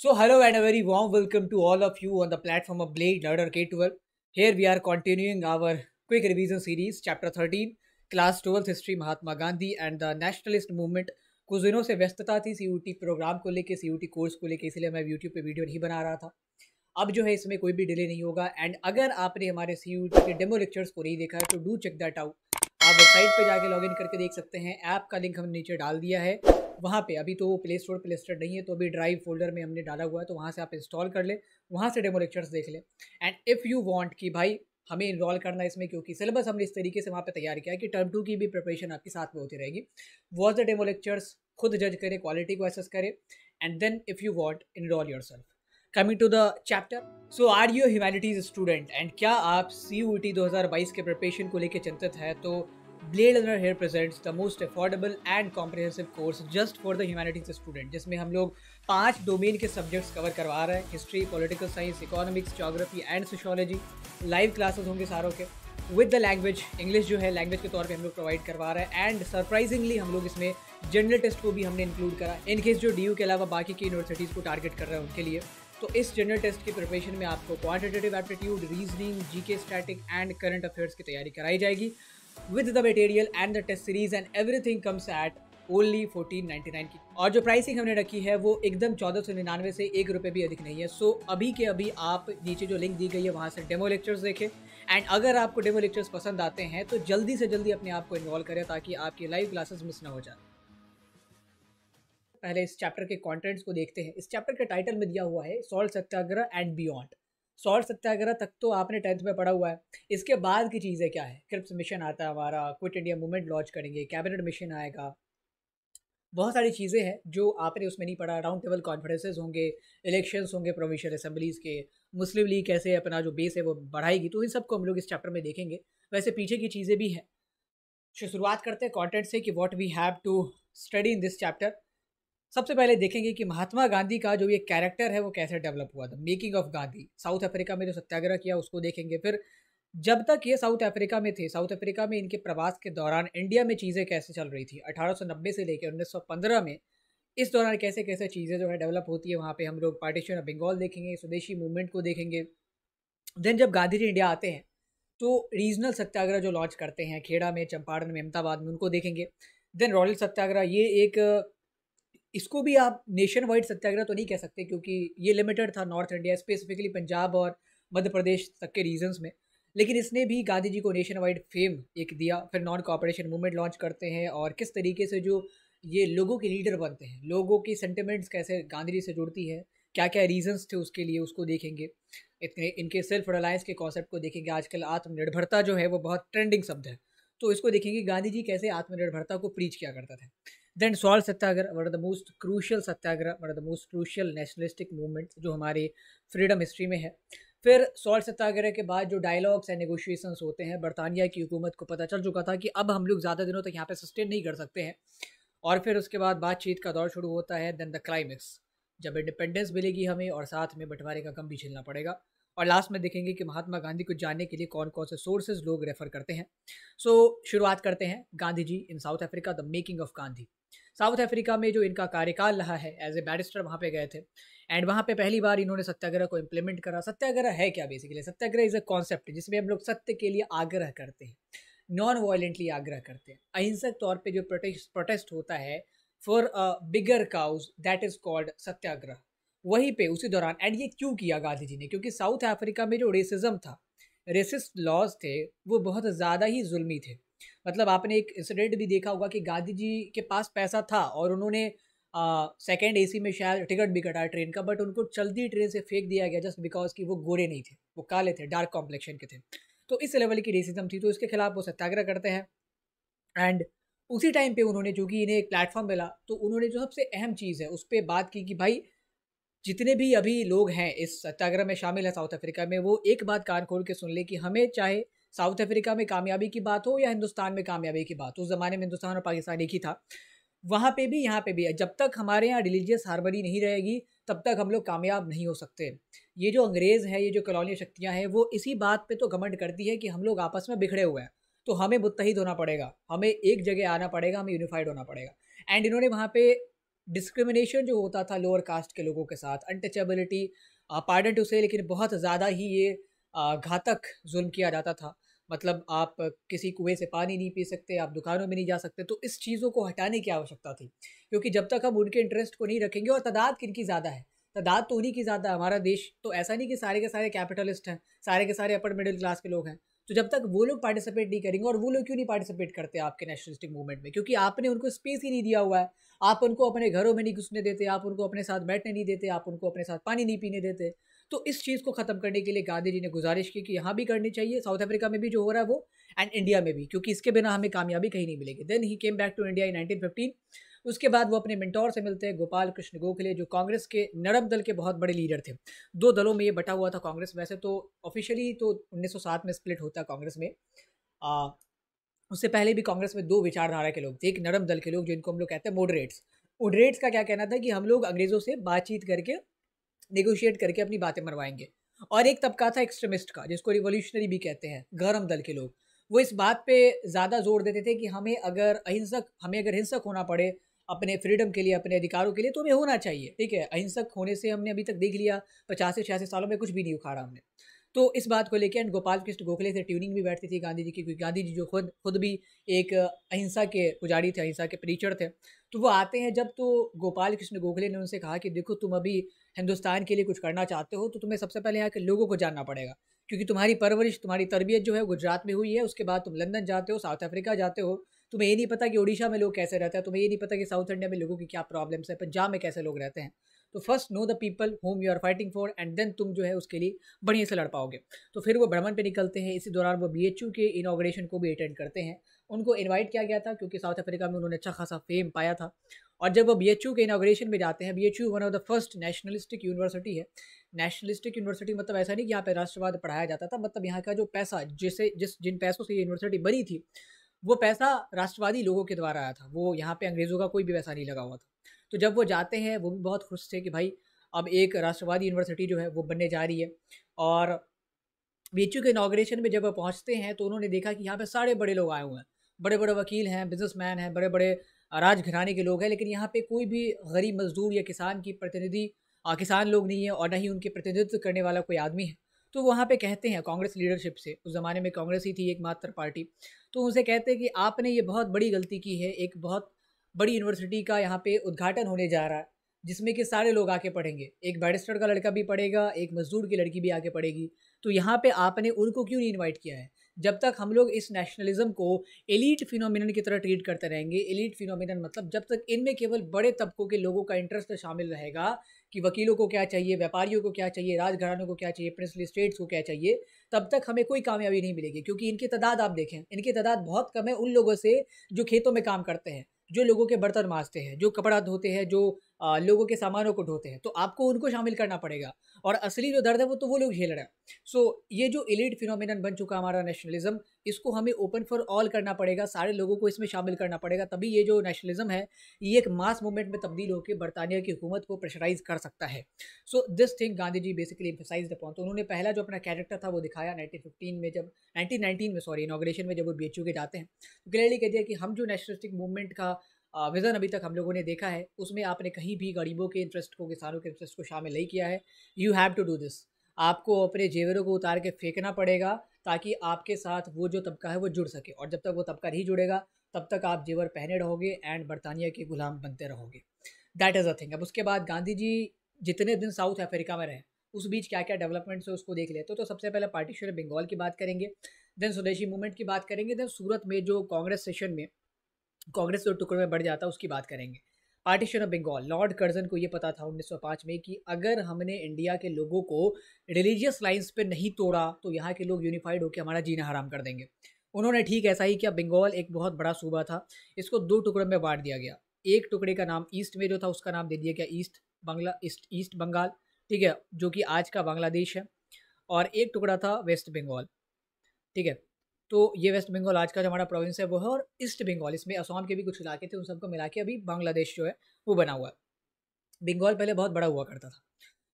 so hello and a very warm welcome to all of you on the platform of Blade Runner K twelve here we are continuing our quick revision series chapter thirteen class twelfth history Mahatma Gandhi and the nationalist movement कुछ दिनों से व्यस्तता थी C program को लेकर सी course को लेकर इसलिए मैं यूट्यूब पर वीडियो नहीं बना रहा था अब जो है इसमें कोई भी डिले नहीं होगा एंड अगर आपने हमारे सी के डेमो लेक्चर्स को नहीं देखा है तो डू चेक दैट आउट आप वेबसाइट पे जाके लॉगिन करके देख सकते हैं ऐप का लिंक हमने नीचे डाल दिया है वहाँ पे अभी तो वो प्ले स्टोर प्ले स्टोर नहीं है तो अभी ड्राइव फोल्डर में हमने डाला हुआ है तो वहाँ से आप इंस्टॉल कर ले वहाँ से डेमो लेक्चर्स देख ले एंड इफ़ यू वांट कि भाई हमें इन्वॉल्व करना है इसमें क्योंकि सिलेबस हमने इस तरीके से वहाँ पे तैयार किया है कि टर्म टू की भी प्रिपरेशन आपके साथ में होती रहेगी वॉज द डेमो लेक्चर्स खुद जज करें क्वालिटी को एसेस करें and then if you want enrol your self coming to the chapter so are you humanities student and क्या आप सी यू टी दो हज़ार बाईस के प्रिपरेशन को लेकर चिंतित है तो Blade Runner here presents the most affordable and comprehensive course just for the humanities student जिसमें हम लोग पांच डोमेन के सब्जेक्ट्स कवर करवा रहे हैं history political science economics geography and sociology live classes होंगे सारों के विद द लैंग्वेज इंग्लिश जो है लैंग्वेज के तौर पर हम लोग प्रोवाइड करवा रहे हैं एंड सरप्राइजिंगली हम लोग इसमें जनरल टेस्ट को भी हमने इंक्लूड करा इन केस जो डी के अलावा बाकी की यूनिवर्सिटीज़ को टारगेट कर रहे हैं उनके लिए तो इस जनरल टेस्ट की प्रिपरेशन में आपको quantitative aptitude reasoning GK static and current affairs की तैयारी कराई जाएगी with the material and the test series and everything comes at only fourteen ninety nine की और जो प्राइसिंग हमने रखी है वो एकदम चौदह सौ निन्यानवे से एक रुपये भी अधिक नहीं है सो so, अभी के अभी आप नीचे जो लिंक दी गई है वहाँ से डेमो लेक्चर्स देखें एंड अगर आपको डेमो लेक्चर्स पसंद आते हैं तो जल्दी से जल्दी अपने आप को इन्वॉल्व करें ताकि आपकी लाइव क्लासेस मिस ना हो जाए पहले इस चैप्टर के कॉन्टेंट्स को देखते हैं इस चैप्टर के टाइटल में दिया हुआ है salt satyagraha and beyond salt satyagraha तक तो आपने टेंथ में पढ़ा हुआ है इसके बाद की चीज़ें क्या है क्रिप्स मिशन आता है हमारा क्विट इंडिया मूवमेंट लॉन्च करेंगे कैबिनेट मिशन आएगा बहुत सारी चीज़ें हैं जो आपने उसमें नहीं पढ़ा राउंड टेबल कॉन्फ्रेंसेज होंगे इलेक्शंस होंगे प्रोविशल असम्बलीज़ के मुस्लिम लीग कैसे अपना जो बेस है वो बढ़ाएगी तो इन सबको हम लोग इस चैप्टर में देखेंगे वैसे पीछे की चीज़ें भी हैं शुरुआत करते हैं कॉन्टेंट से कि what we have to study in this chapter सबसे पहले देखेंगे कि महात्मा गांधी का जो ये कैरेक्टर है वो कैसे डेवलप हुआ था making of Gandhi South Africa में जो सत्याग्रह किया उसको देखेंगे फिर जब तक ये साउथ अफ्रीका में थे साउथ अफ्रीका में इनके प्रवास के दौरान इंडिया में चीज़ें कैसे चल रही थी 1890 से लेकर 1915 में इस दौरान कैसे कैसे चीज़ें जो है डेवलप होती है वहाँ पे हम लोग पार्टीशन ऑफ बंगाल देखेंगे स्वदेशी मूवमेंट को देखेंगे देन जब गांधी जी इंडिया आते हैं तो रीजनल सत्याग्रह जो लॉन्च करते हैं खेड़ा में चंपारण में अहमदाबाद में उनको देखेंगे देन रॉयल सत्याग्रह ये एक इसको भी आप नेशन वाइड सत्याग्रह तो नहीं कह सकते क्योंकि ये लिमिटेड था नॉर्थ इंडिया स्पेसिफिकली पंजाब और मध्य प्रदेश तक के रीजन्स में लेकिन इसने भी गांधी जी को नेशन वाइड फेम एक दिया फिर नॉन कॉपरेशन मूवमेंट लॉन्च करते हैं और किस तरीके से जो ये लोगों के लीडर बनते हैं लोगों की सेंटिमेंट्स कैसे गांधी जी से जुड़ती है क्या क्या रीजंस थे उसके लिए उसको देखेंगे इतने इनके सेल्फ रिलायंस के कॉन्सेप्ट को देखेंगे आजकल आत्मनिर्भरता जो है वो बहुत ट्रेंडिंग शब्द है तो इसको देखेंगे गांधी जी कैसे आत्मनिर्भरता को प्रीच किया करता था then salt satyagraha one of the most crucial satyagraha one of the most crucial nationalistic movement जो हमारी फ्रीडम हिस्ट्री में है फिर सॉल्ट सत्याग्रह के बाद जो डायलॉग्स एंड नेगोशिएशंस होते हैं बरतानिया की हुकूमत को पता चल चुका था कि अब हम लोग ज़्यादा दिनों तक यहाँ पे सस्टेन नहीं कर सकते हैं और फिर उसके बाद बातचीत का दौर शुरू होता है देन द क्लाइमेक्स जब इंडिपेंडेंस मिलेगी हमें और साथ में बंटवारे का कम भी झेलना पड़ेगा और लास्ट में देखेंगे कि महात्मा गांधी को जानने के लिए कौन कौन से सोर्सेज लोग रेफ़र करते हैं सो so, शुरुआत करते हैं Gandhi ji in South Africa the making of Gandhi South Africa में जो इनका कार्यकाल रहा है एज ए बैरिस्टर वहाँ पे गए थे एंड वहाँ पे पहली बार इन्होंने सत्याग्रह को इम्प्लीमेंट करा सत्याग्रह है क्या basically satyagraha is a concept जिसमें हम लोग सत्य के लिए आग्रह करते हैं नॉन वायलेंटली आग्रह करते हैं अहिंसक तौर पर जो प्रोटेस्ट प्रोटेस्ट होता है for a bigger cause that is called satyagraha वहीं पे उसी दौरान एंड ये क्यों किया गांधी जी ने क्योंकि साउथ अफ्रीका में जो रेसिज्म था रेसिस्ट लॉज थे वो बहुत ज़्यादा ही जुल्मी थे मतलब आपने एक इंसिडेंट भी देखा होगा कि गांधी जी के पास पैसा था और उन्होंने सेकेंड सी में शायद टिकट भी कटाया ट्रेन का बट उनको चलती ट्रेन से फेंक दिया गया जस्ट बिकॉज कि वो गोरे नहीं थे वो काले थे डार्क कॉम्प्लेक्शन के थे तो इस लेवल की रेसिज्म थी तो इसके खिलाफ वो सत्याग्रह करते हैं एंड उसी टाइम पे उन्होंने चूँकि इन्हें एक प्लेटफॉर्म मिला तो उन्होंने जो सबसे अहम चीज़ है उस पर बात की कि भाई जितने भी अभी लोग हैं इस सत्याग्रह में शामिल है साउथ अफ्रीका में वो एक बात कान खोल के सुन ले कि हमें चाहे साउथ अफ्रीका में कामयाबी की बात हो या हिंदुस्तान में कामयाबी की बात हो उस ज़माने में हिंदुस्तान और पाकिस्तान एक ही था वहाँ पे भी यहाँ पे भी जब तक हमारे यहाँ रिलीजियस हारमनी नहीं रहेगी तब तक हम लोग कामयाब नहीं हो सकते ये जो अंग्रेज़ है ये जो कॉलोनी शक्तियाँ हैं वो इसी बात पे तो घमंड करती है कि हम लोग आपस में बिखरे हुए हैं तो हमें मुतहद होना पड़ेगा हमें एक जगह आना पड़ेगा हमें यूनिफाइड होना पड़ेगा एंड इन्होंने वहाँ पर डिस्क्रिमिनेशन जो होता था लोअर कास्ट के लोगों के साथ अनटचेबिलिटी पार्डन टू से लेकिन बहुत ज़्यादा ही ये घातक जुल्म किया जाता था मतलब आप किसी कुएं से पानी नहीं पी सकते आप दुकानों में नहीं जा सकते तो इस चीज़ों को हटाने की आवश्यकता थी क्योंकि जब तक हम उनके इंटरेस्ट को नहीं रखेंगे और तादाद किन की ज़्यादा है तादाद तो उन्हीं की ज़्यादा हमारा देश तो ऐसा नहीं कि सारे के सारे कैपिटलिस्ट हैं सारे के सारे अपर मिडिल क्लास के लोग हैं तो जब तक वो लोग पार्टिसिपेट नहीं करेंगे और वो लोग क्यों नहीं पार्टिसिपेट करते आपके नेशनलिस्टिक मूवमेंट में क्योंकि आपने उनको स्पेस ही नहीं दिया हुआ है आप उनको अपने घरों में नहीं घुसने देते आप उनको अपने साथ बैठने नहीं देते आप उनको अपने साथ पानी नहीं पीने देते तो इस चीज़ को ख़त्म करने के लिए गांधी जी ने गुजारिश की कि यहाँ भी करनी चाहिए साउथ अफ्रीका में भी जो हो रहा है वो एंड इंडिया में भी क्योंकि इसके बिना हमें कामयाबी कहीं नहीं मिलेगी then he came back to India in 1915 उसके बाद वो अपने मिनटोर से मिलते हैं गोपाल कृष्ण गोखले जो कांग्रेस के नरम दल के बहुत बड़े लीडर थे दो दलों में ये बटा हुआ था कांग्रेस वैसे तो ऑफिशियली तो 1907 में स्प्लिट होता है कांग्रेस में आ, उससे पहले भी कांग्रेस में दो विचारधारा के लोग थे एक नरम दल के लोग जिनको हम लोग कहते हैं मोडरेट्स मोडरेट्स का क्या कहना था कि हम लोग अंग्रेज़ों से बातचीत करके नेगोशिएट करके अपनी बातें मरवाएंगे और एक तबका था एक्सट्रीमिस्ट का जिसको रिवोल्यूशनरी भी कहते हैं गरम दल के लोग वो इस बात पे ज़्यादा जोर देते थे कि हमें अगर अहिंसक हमें अगर हिंसक होना पड़े अपने फ्रीडम के लिए अपने अधिकारों के लिए तो हमें होना चाहिए ठीक है अहिंसक होने से हमने अभी तक देख लिया पचास से छियासी सालों में कुछ भी नहीं उखाड़ा हमने तो इस बात को लेकर एंड गोपाल कृष्ण गोखले से ट्यूनिंग भी बैठती थी गांधी जी की क्योंकि गांधी जी जो खुद खुद भी एक अहिंसा के पुजारी थे अहिंसा के परिचर थे तो वो आते हैं जब तो गोपाल कृष्ण गोखले ने उनसे कहा कि देखो तुम अभी हिंदुस्तान के लिए कुछ करना चाहते हो तो तुम्हें सबसे पहले यहाँ के लोगों को जानना पड़ेगा क्योंकि तुम्हारी परवरिश तुम्हारी तरबियत जो है गुजरात में हुई है उसके बाद तुम लंदन जाते हो साउथ अफ्रीका जाते हो तुम्हें ये नहीं पता कि ओडिशा में लोग कैसे रहते हैं तुम्हें ये नहीं पता कि साउथ इंडिया में लोगों की क्या प्रॉब्लम्स है पंजाब में कैसे लोग रहते हैं तो first know the people whom you are fighting for and then तुम जो है उसके लिए बढ़िया से लड़ पाओगे तो फिर वो भ्रमण पे निकलते हैं इसी दौरान वो बी के इनाग्रेशन को भी अटेंड करते हैं उनको इन्वाइट किया गया था क्योंकि साउथ अफ्रीका में उन्होंने अच्छा खासा फेम पाया था और जब वो बी के इनाग्रेशन में जाते हैं be one of the first nationalistic university है नेशनलिस्टिक यूनिवर्सिटी मतलब ऐसा नहीं कि यहाँ पे राष्ट्रवाद पढ़ाया जाता था मतलब यहाँ का जो पैसा जिसे जिस जिन पैसों से ये यूनिवर्सिटी बनी थी वो पैसा राष्ट्रवादी लोगों के द्वारा आया था वो यहाँ पे अंग्रेज़ों का कोई भी पैसा नहीं लगा हुआ था तो जब वो जाते हैं वो भी बहुत खुश थे कि भाई अब एक राष्ट्रवादी यूनिवर्सिटी जो है वो बनने जा रही है और बी के इनाग्रेशन में जब वह पहुँचते हैं तो उन्होंने देखा कि यहाँ पर सारे बड़े लोग आए हुए हैं बड़े बड़े वकील हैं बिजनेस हैं बड़े बड़े राजघराने के लोग हैं लेकिन यहाँ पर कोई भी गरीब मजदूर या किसान की प्रतिनिधि किसान लोग नहीं है और ना ही उनके प्रतिनिधित्व करने वाला कोई आदमी है तो वहाँ पे कहते हैं कांग्रेस लीडरशिप से उस ज़माने में कांग्रेस ही थी एकमात्र पार्टी तो उनसे कहते हैं कि आपने ये बहुत बड़ी गलती की है एक बहुत बड़ी यूनिवर्सिटी का यहाँ पे उद्घाटन होने जा रहा है जिसमें कि सारे लोग आके पढ़ेंगे एक बैरिस्टर का लड़का भी पढ़ेगा एक मजदूर की लड़की भी आके पढ़ेगी तो यहाँ पे आपने उनको क्यों नहीं इनवाइट किया है जब तक हम लोग इस नेशनलिज्म को एलिट फिनोमिनन की तरह ट्रीट करते रहेंगे एलिट फिनोमिनन मतलब जब तक इनमें केवल बड़े तबकों के लोगों का इंटरेस्ट शामिल रहेगा कि वकीलों को क्या चाहिए व्यापारियों को क्या चाहिए राजघरानों को क्या चाहिए प्रिंसली स्टेट्स को क्या चाहिए तब तक हमें कोई कामयाबी नहीं मिलेगी क्योंकि इनकी तादाद आप देखें इनकी तादाद बहुत कम है उन लोगों से जो खेतों में काम करते हैं जो लोगों के बर्तन मांजते हैं जो कपड़ा धोते हैं जो लोगों के सामानों को ढोते हैं तो आपको उनको शामिल करना पड़ेगा और असली जो दर्द है वो तो वो लोग झेल रहे हैं सो so, ये जो एलिट फिनोमिन बन चुका हमारा नेशनलिज्म इसको हमें ओपन फॉर ऑल करना पड़ेगा सारे लोगों को इसमें शामिल करना पड़ेगा तभी ये जो नेशनलिज्म है ये एक मास मूवमेंट में तब्दील होकर बरतानिया की हुकूमत को प्रेशराइज कर सकता है so this thing Gandhi ji basically emphasise upon तो उन्होंने पहला जो अपना कैरेक्टर था वो दिखाया नाइनटीन में जब नाइनटीन में सॉरी इनाग्रेशन में जब वो बी के जाते हैं क्लियरली कह दिया कि हम जो नेशनलिस्टिक मूवमेंट का विज़न अभी तक हम लोगों ने देखा है उसमें आपने कहीं भी गरीबों के इंटरेस्ट को किसानों के इंटरेस्ट को शामिल नहीं किया है you have to do this आपको अपने जेवरों को उतार के फेंकना पड़ेगा ताकि आपके साथ वो जो तबका है वो जुड़ सके और जब तक वो तबका नहीं जुड़ेगा तब तक आप जेवर पहने रहोगे एंड बरतानिया के गुलाम बनते रहोगे दैट इज़ अ थिंग अब उसके बाद गांधी जी जितने दिन साउथ अफ्रीका में रहे उस बीच क्या क्या डेवलपमेंट्स है उसको देख लेते हो तो सबसे पहले पार्टीशन बंगाल की बात करेंगे देन स्वदेशी मूवमेंट की बात करेंगे देन सूरत में जो कांग्रेस सेशन में कांग्रेस दो टुकड़ों में बढ़ जाता उसकी बात करेंगे partition of Bengal Lord Curzon को ये पता था 1905 में कि अगर हमने इंडिया के लोगों को रिलीजियस लाइंस पे नहीं तोड़ा तो यहाँ के लोग यूनिफाइड होकर हमारा जीना हराम कर देंगे उन्होंने ठीक ऐसा ही किया बंगाल एक बहुत बड़ा सूबा था इसको दो टुकड़ों में बांट दिया गया एक टुकड़े का नाम ईस्ट में जो था उसका नाम दे दिया गया East Bangla East East Bengal ठीक है जो कि आज का बांग्लादेश है और एक टुकड़ा था वेस्ट बंगाल ठीक है तो ये वेस्ट बंगाल आज का जो हमारा प्रोविंस है वो है और ईस्ट बंगाल इसमें असम के भी कुछ इलाके थे उन सबको मिला के अभी बांग्लादेश जो है वो बना हुआ है बंगाल पहले बहुत बड़ा हुआ करता था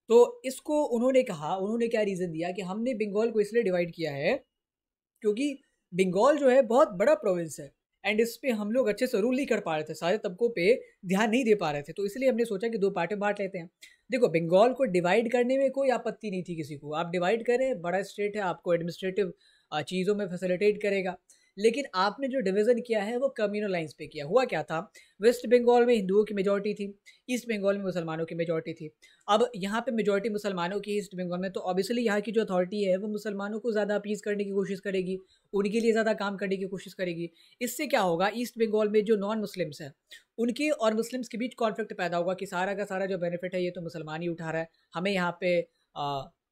तो इसको उन्होंने कहा उन्होंने क्या रीज़न दिया कि हमने बंगाल को इसलिए डिवाइड किया है क्योंकि बंगाल जो है बहुत बड़ा प्रोविंस है एंड इस पर हम लोग अच्छे से रूल नहीं कर पा रहे थे सारे तबकों पे ध्यान नहीं दे पा रहे थे तो इसलिए हमने सोचा कि दो पार्टी बांट लेते हैं देखो बंगाल को डिवाइड करने में कोई आपत्ति नहीं थी किसी को आप डिवाइड करें बड़ा स्टेट है आपको एडमिनिस्ट्रेटिव चीज़ों में फैसिलिटेट करेगा लेकिन आपने जो डिवीज़न किया है वो कम्यूनल लाइंस पे किया हुआ क्या था वेस्ट बंगाल में हिंदुओं की मेजॉरिटी थी ईस्ट बंगाल में मुसलमानों की मेजॉरिटी थी अब यहाँ पे मेजॉरिटी मुसलमानों की ईस्ट बंगाल में तो ऑब्वियसली यहाँ की जो अथॉरिटी है वो मुसलमानों को ज़्यादा अपीज़ करने की कोशिश करेगी उनके लिए ज़्यादा काम करने की कोशिश करेगी इससे क्या होगा ईस्ट बंगाल में जो नॉन मुस्लिम्स हैं उनके और मुस्लिम्स के बीच कॉन्फ्लिक्ट पैदा होगा कि सारा का सारा जो बेनिफिट है ये तो मुसलमान ही उठा रहा है हमें यहाँ पे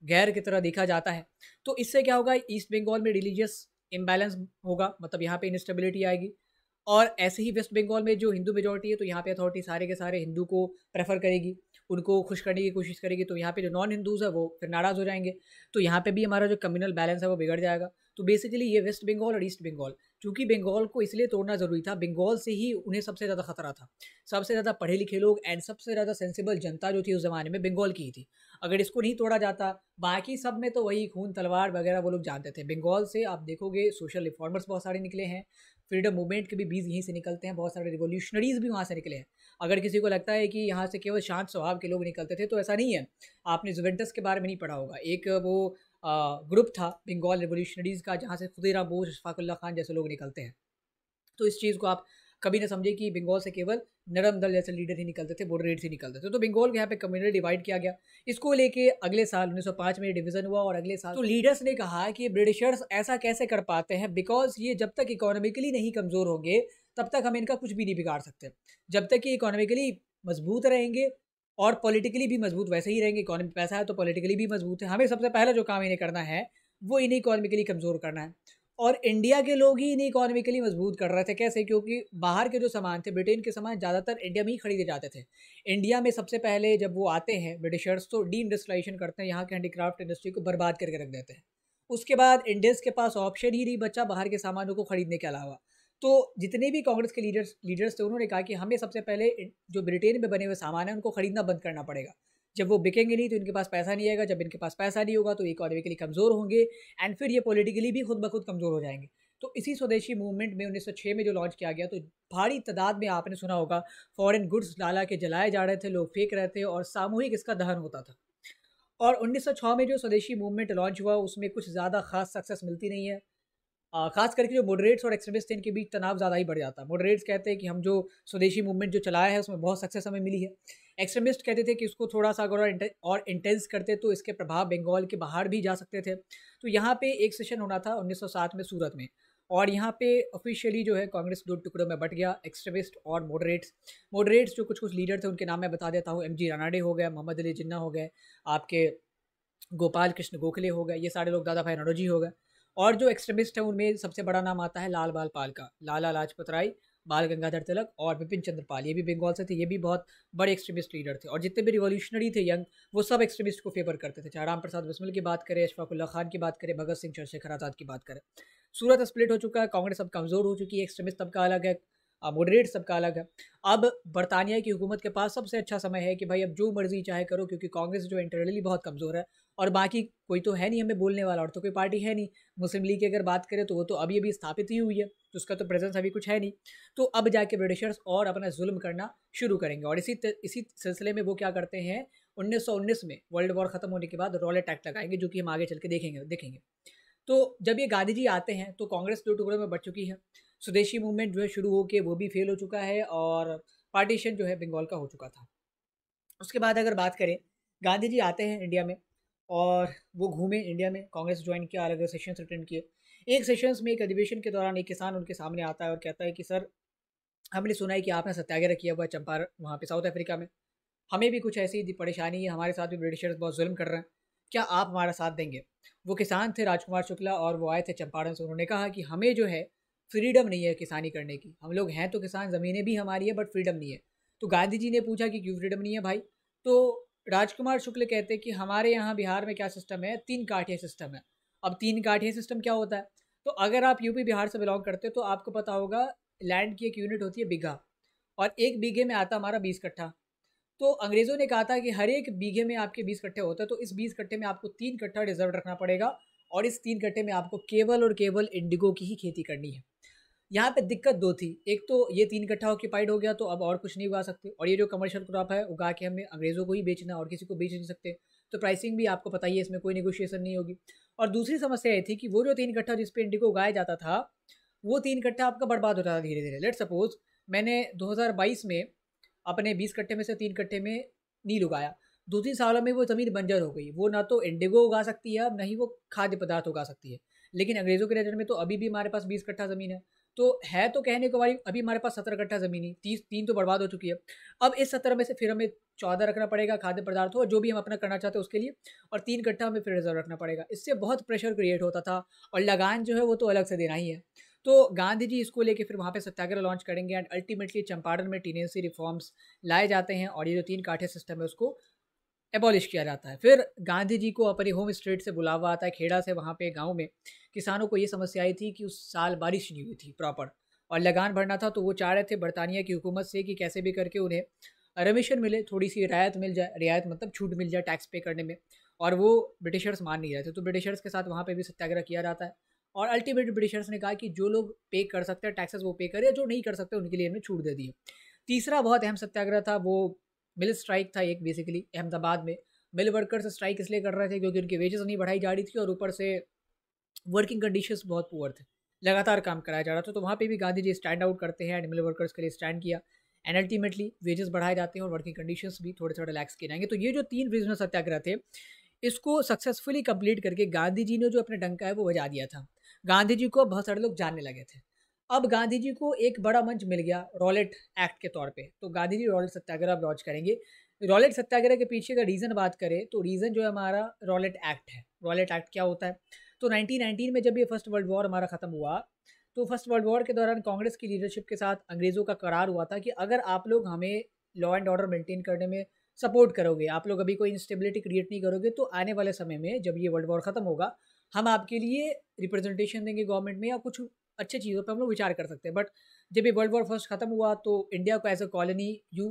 गैर की तरह देखा जाता है तो इससे क्या होगा ईस्ट बंगाल में रिलीजियस इम्बैलेंस होगा मतलब यहाँ पे इनस्टेबिलिटी आएगी और ऐसे ही वेस्ट बंगाल में जो हिंदू मेजोरिटी है तो यहाँ पे अथॉरिटी सारे के सारे हिंदू को प्रेफर करेगी उनको खुश करने की कोशिश करेगी तो यहाँ पे जो नॉन हिंदूज़ है वो फिर नाराज़ हो जाएंगे तो यहाँ पे भी हमारा जो कम्युनल बैलेंस है वो बिगड़ जाएगा तो बेसिकली ये वेस्ट बंगाल और ईस्ट बंगाल चूँकि बंगाल को इसलिए तोड़ना ज़रूरी था बंगाल से ही उन्हें सबसे ज़्यादा खतरा था सबसे ज़्यादा पढ़े लिखे लोग एंड सबसे ज़्यादा सेंसिबल जनता जो थी उस ज़माने में बंगाल की ही थी अगर इसको नहीं तोड़ा जाता बाकी सब में तो वही खून तलवार वगैरह वो लोग जानते थे बंगाल से आप देखोगे सोशल रिफॉर्मर्स बहुत सारे निकले हैं फ्रीडम मूवमेंट के भी बीज यहीं से निकलते हैं बहुत सारे रिवोल्यूशनरीज भी वहाँ से निकले हैं अगर किसी को लगता है कि यहाँ से केवल शांत स्वभाव के लोग निकलते थे तो ऐसा नहीं है आपने जुवेंटस के बारे में नहीं पढ़ा होगा एक वो ग्रुप था बंगाल रेवोल्यूशनरीज़ का जहाँ से ख़ुदेरा बोस अशफाकुल्ला खान जैसे लोग निकलते हैं तो इस चीज़ को आप कभी ना समझे कि बंगाल से केवल नरम दल जैसे लीडर ही निकलते थे रेड से निकलते थे तो बंगाल को यहाँ पे कम्युनिटी डिवाइड किया गया इसको लेके अगले साल 1905 में डिवीज़न हुआ और अगले साल तो लीडर्स ने कहा कि ब्रिटिशर्स ऐसा कैसे कर पाते हैं बिकॉज ये जब तक इकोनॉमिकली नहीं कमज़ोर होंगे तब तक हम इनका कुछ भी नहीं बिगाड़ सकते जब तक ये इकोनॉमिकली मजबूत रहेंगे और पॉलिटिकली भी मजबूत वैसे ही रहेंगे इकोनॉमी पैसा है तो पॉलिटिकली भी मजबूत है हमें सबसे पहला जो काम इन्हें करना है वो इन्हें इकोनॉमिकली कमज़ोर करना है और इंडिया के लोग ही इन्हें इकोनॉमिकली मजबूत कर रहे थे कैसे क्योंकि बाहर के जो सामान थे ब्रिटेन के सामान ज़्यादातर इंडिया में ही खरीदे जाते थे इंडिया में सबसे पहले जब वो आते हैं ब्रिटिशर्स तो डी इंडस्ट्राइजेशन करते हैं यहाँ के हैंडीक्राफ्ट इंडस्ट्री को बर्बाद करके रख देते हैं उसके बाद इंडियंस के पास ऑप्शन ही नहीं बचा बाहर के सामानों को खरीदने के अलावा तो जितने भी कांग्रेस के लीडर्स लीडर्स थे उन्होंने कहा कि हमें सबसे पहले जो ब्रिटेन में बने हुए सामान है उनको खरीदना बंद करना पड़ेगा जब वो बिकेंगे नहीं तो इनके पास पैसा नहीं आएगा जब इनके पास पैसा नहीं होगा तो इकोनॉमिकली कमज़ोर होंगे एंड फिर ये पॉलिटिकली भी खुद ब खुद कमज़ोर हो जाएंगे तो इसी स्वदेशी मूवमेंट में 1906 में जो लॉन्च किया गया तो भारी तादाद में आपने सुना होगा फॉरेन गुड्स लाला के जलाए जा रहे थे लोग फेंक रहे थे और सामूहिक इसका दहन होता था और 1906 में जो स्वदेशी मूवमेंट लॉन्च हुआ उसमें कुछ ज़्यादा खास सक्सेस मिलती नहीं है खास करके जो मॉडरेट्स और एक्सट्रीमिस्ट इनके बीच तनाव ज़्यादा ही बढ़ जाता है मॉडरेट्स कहते हैं कि हम जो स्वदेशी मूवमेंट जो चलाया है उसमें बहुत सक्सेस हमें मिली है एक्सट्रीमिस्ट कहते थे कि उसको थोड़ा सा अगर और इंटेंस करते तो इसके प्रभाव बंगाल के बाहर भी जा सकते थे तो यहाँ पे एक सेशन होना था 1907 में सूरत में और यहाँ पे ऑफिशियली जो है कांग्रेस दो टुकड़ों में बट गया एक्सट्रीमिस्ट और मॉडरेट्स मॉडरेट्स जो कुछ कुछ लीडर थे उनके नाम मैं बता देता हूँ एम जी रानाडे हो गए मोहम्मद अली जिन्ना हो गए आपके गोपाल कृष्ण गोखले हो गए ये सारे लोग दादा भाई नडोजी हो गए और जो एक्सट्रीमिस्ट हैं उनमें सबसे बड़ा नाम आता है लाल बाल पाल का लाला लाजपत राय बाल गंगाधर तिलक और विपिन चंद्र पाल ये भी बंगाल से थे ये भी बहुत बड़े एक्सट्रीमिस्ट लीडर थे और जितने भी रिवॉल्यूशनरी थे यंग वो सब एक्सट्रीमिस्ट को फेवर करते थे चाहे राम प्रसाद बिस्मिल की बात करें अशफाकुल्ला खान की बात करें भगत सिंह चंद्रशेखर आज़ाद की बात करें सूरत स्प्लिट हो चुका है कांग्रेस अब कमज़ोर हो चुकी है एक्सट्रीमिस्ट तबका अलग है मॉडरेट सबका अलग है अब बरतानिया की हुकूमत के पास सबसे अच्छा समय है कि भाई अब जो मर्ज़ी चाहे करो क्योंकि कांग्रेस जो इंटरनली बहुत कमज़ोर है और बाकी कोई तो है नहीं हमें बोलने वाला और तो कोई पार्टी है नहीं मुस्लिम लीग की अगर बात करें तो वो तो अभी अभी स्थापित ही हुई है तो उसका तो प्रेजेंस अभी कुछ है नहीं तो अब जाके ब्रिटिशर्स और अपना जुल्म करना शुरू करेंगे और इसी इसी सिलसिले में वो क्या करते हैं उन्नीस में वर्ल्ड वॉर ख़त्म होने के बाद रॉलेट एक्ट लगाएंगे जो कि हम आगे चल के देखेंगे देखेंगे तो जब ये गांधी जी आते हैं तो कांग्रेस दो टुकड़ों में बढ़ चुकी है स्वदेशी मूवमेंट जो है शुरू हो के वो भी फेल हो चुका है और पार्टीशन जो है बंगाल का हो चुका था उसके बाद अगर बात करें गांधी जी आते हैं इंडिया में और वो घूमे इंडिया में कांग्रेस ज्वाइन किया अलग अलग सेशंस अटेंड किए एक सेशंस में एक अधिवेशन के दौरान एक किसान उनके सामने आता है और कहता है कि सर हमने सुना है कि आपने सत्याग्रह किया हुआ है चंपार वहाँ पे साउथ अफ्रीका में हमें भी कुछ ऐसी परेशानी है हमारे साथ भी ब्रिटिशर्स बहुत जुल्म कर रहे हैं क्या आप हमारा साथ देंगे वो किसान थे राजकुमार शुक्ला और वो आए थे चंपारण से उन्होंने कहा कि हमें जो है फ्रीडम नहीं है किसानी करने की हम लोग हैं तो किसान ज़मीनें भी हमारी है बट फ्रीडम नहीं है तो गांधी जी ने पूछा कि क्यों फ्रीडम नहीं है भाई तो राजकुमार शुक्ल कहते हैं कि हमारे यहाँ बिहार में क्या सिस्टम है तीन काठिया सिस्टम है अब तीन काठिया सिस्टम क्या होता है तो अगर आप यूपी बिहार से बिलोंग करते हो तो आपको पता होगा लैंड की एक यूनिट होती है बीघा और एक बीघे में आता हमारा बीस कट्ठा तो अंग्रेज़ों ने कहा था कि हर एक बीघे में आपके बीस कट्ठे होते हैं तो इस बीस कट्ठे में आपको तीन कट्ठा रिजर्व रखना पड़ेगा और इस तीन कट्ठे में आपको केवल और केवल इंडिगो की ही खेती करनी है यहाँ पे दिक्कत दो थी एक तो ये तीन कट्ठा ऑक्यूपाइड हो गया तो अब और कुछ नहीं उगा सकते और ये जो कमर्शियल क्रॉप है उगा के हमें अंग्रेज़ों को ही बेचना और किसी को बेच नहीं सकते तो प्राइसिंग भी आपको पता ही है इसमें कोई निगोशिएशन नहीं होगी और दूसरी समस्या ये थी कि वो जो तीन कट्ठा जिसपे इंडिको उगाया जाता था वो तीन कट्ठा आपका बर्बाद होता था धीरे धीरे लेट सपोज मैंने 2022 में अपने 20 कट्ठे में से तीन कट्ठे में नील उगाया दो तीन सालों में वो ज़मीन बंजर हो गई वो ना तो इंडिगो उगा सकती है अब ना ही वो खाद्य पदार्थ उगा सकती है लेकिन अंग्रेज़ों के नज़र में तो अभी भी हमारे पास बीस कट्ठा ज़मीन है तो है तो कहने को वाली अभी हमारे पास सत्रह कट्ठा ज़मीन है तीस तीन तो बर्बाद हो चुकी है अब इस सत्रह में से फिर हमें चौदह रखना पड़ेगा खाद्य पदार्थों और जो भी हम अपना करना चाहते हैं उसके लिए और तीन कट्ठा हमें फिर रिजर्व रखना पड़ेगा इससे बहुत प्रेशर क्रिएट होता था और लगान जो है वो तो अलग से देना ही है तो गांधी जी इसको लेके फिर वहाँ पे सत्याग्रह लॉन्च करेंगे एंड अल्टीमेटली चंपारण में टीनेंसी रिफॉर्म्स लाए जाते हैं और ये जो तीन काठे सिस्टम है उसको एबॉलिश किया जाता है फिर गांधी जी को अपने होम स्टेट से बुलावा आता है खेड़ा से वहाँ पे गांव में किसानों को ये समस्या आई थी कि उस साल बारिश नहीं हुई थी प्रॉपर और लगान भरना था तो वो चाह रहे थे बरतानिया की हुकूमत से कि कैसे भी करके उन्हें रमिशन मिले थोड़ी सी रियायत मिल जाए रियायत मतलब छूट मिल जाए टैक्स पे करने में और वो ब्रिटिशर्स मान नहीं रहे थे तो ब्रिटिशर्स के साथ वहाँ पर भी सत्याग्रह किया जाता है और अल्टीमेट ब्रिटिशर्स ने कहा कि जो लोग पे कर सकते हैं टैक्सेस वो पे करें जो नहीं कर सकते उनके लिए हमने छूट दे दी है तीसरा बहुत अहम सत्याग्रह था वो मिल स्ट्राइक था एक बेसिकली अहमदाबाद में मिल वर्कर्स स्ट्राइक इसलिए कर रहे थे क्योंकि उनकी वेजेस नहीं बढ़ाई जा रही थी और ऊपर से वर्किंग कंडीशंस बहुत पुअर थे लगातार काम कराया जा रहा था तो वहाँ पे भी गांधी जी स्टैंड आउट करते हैं एंड मिल वर्कर्स के लिए स्टैंड किया एंड अल्टीमेटली वेजेस बढ़ाए जाते हैं और वर्किंग कंडीशंस भी थोड़े थोड़े रिलैक्स किए जाएंगे तो ये जो तीन रीजनल सत्याग्रह थे इसको सक्सेसफुली कंप्लीट करके गांधी जी ने जो अपना डंका है वो बजा दिया था गांधी जी को बहुत सारे लोग जानने लगे थे अब गांधी जी को एक बड़ा मंच मिल गया रॉलेट एक्ट के तौर पे तो गांधी जी रॉलेट सत्याग्रह अब लॉन्च करेंगे रॉलेट सत्याग्रह के पीछे का रीज़न बात करें तो रीज़न जो है हमारा रॉलेट एक्ट है रॉलेट एक्ट क्या होता है तो 1919 में जब ये फर्स्ट वर्ल्ड वॉर हमारा ख़त्म हुआ तो फर्स्ट वर्ल्ड वॉर के दौरान कांग्रेस की लीडरशिप के साथ अंग्रेज़ों का करार हुआ था कि अगर आप लोग हमें लॉ एंड ऑर्डर मेंटेन करने में सपोर्ट करोगे आप लोग अभी कोई इंस्टेबिलिटी क्रिएट नहीं करोगे तो आने वाले समय में जब ये वर्ल्ड वॉर ख़त्म होगा हम आपके लिए रिप्रेजेंटेशन देंगे गवर्नमेंट में या कुछ अच्छी चीज़ों पर हम लोग विचार कर सकते हैं बट जब ये वर्ल्ड वॉर फर्स्ट ख़त्म हुआ तो इंडिया को as a colony you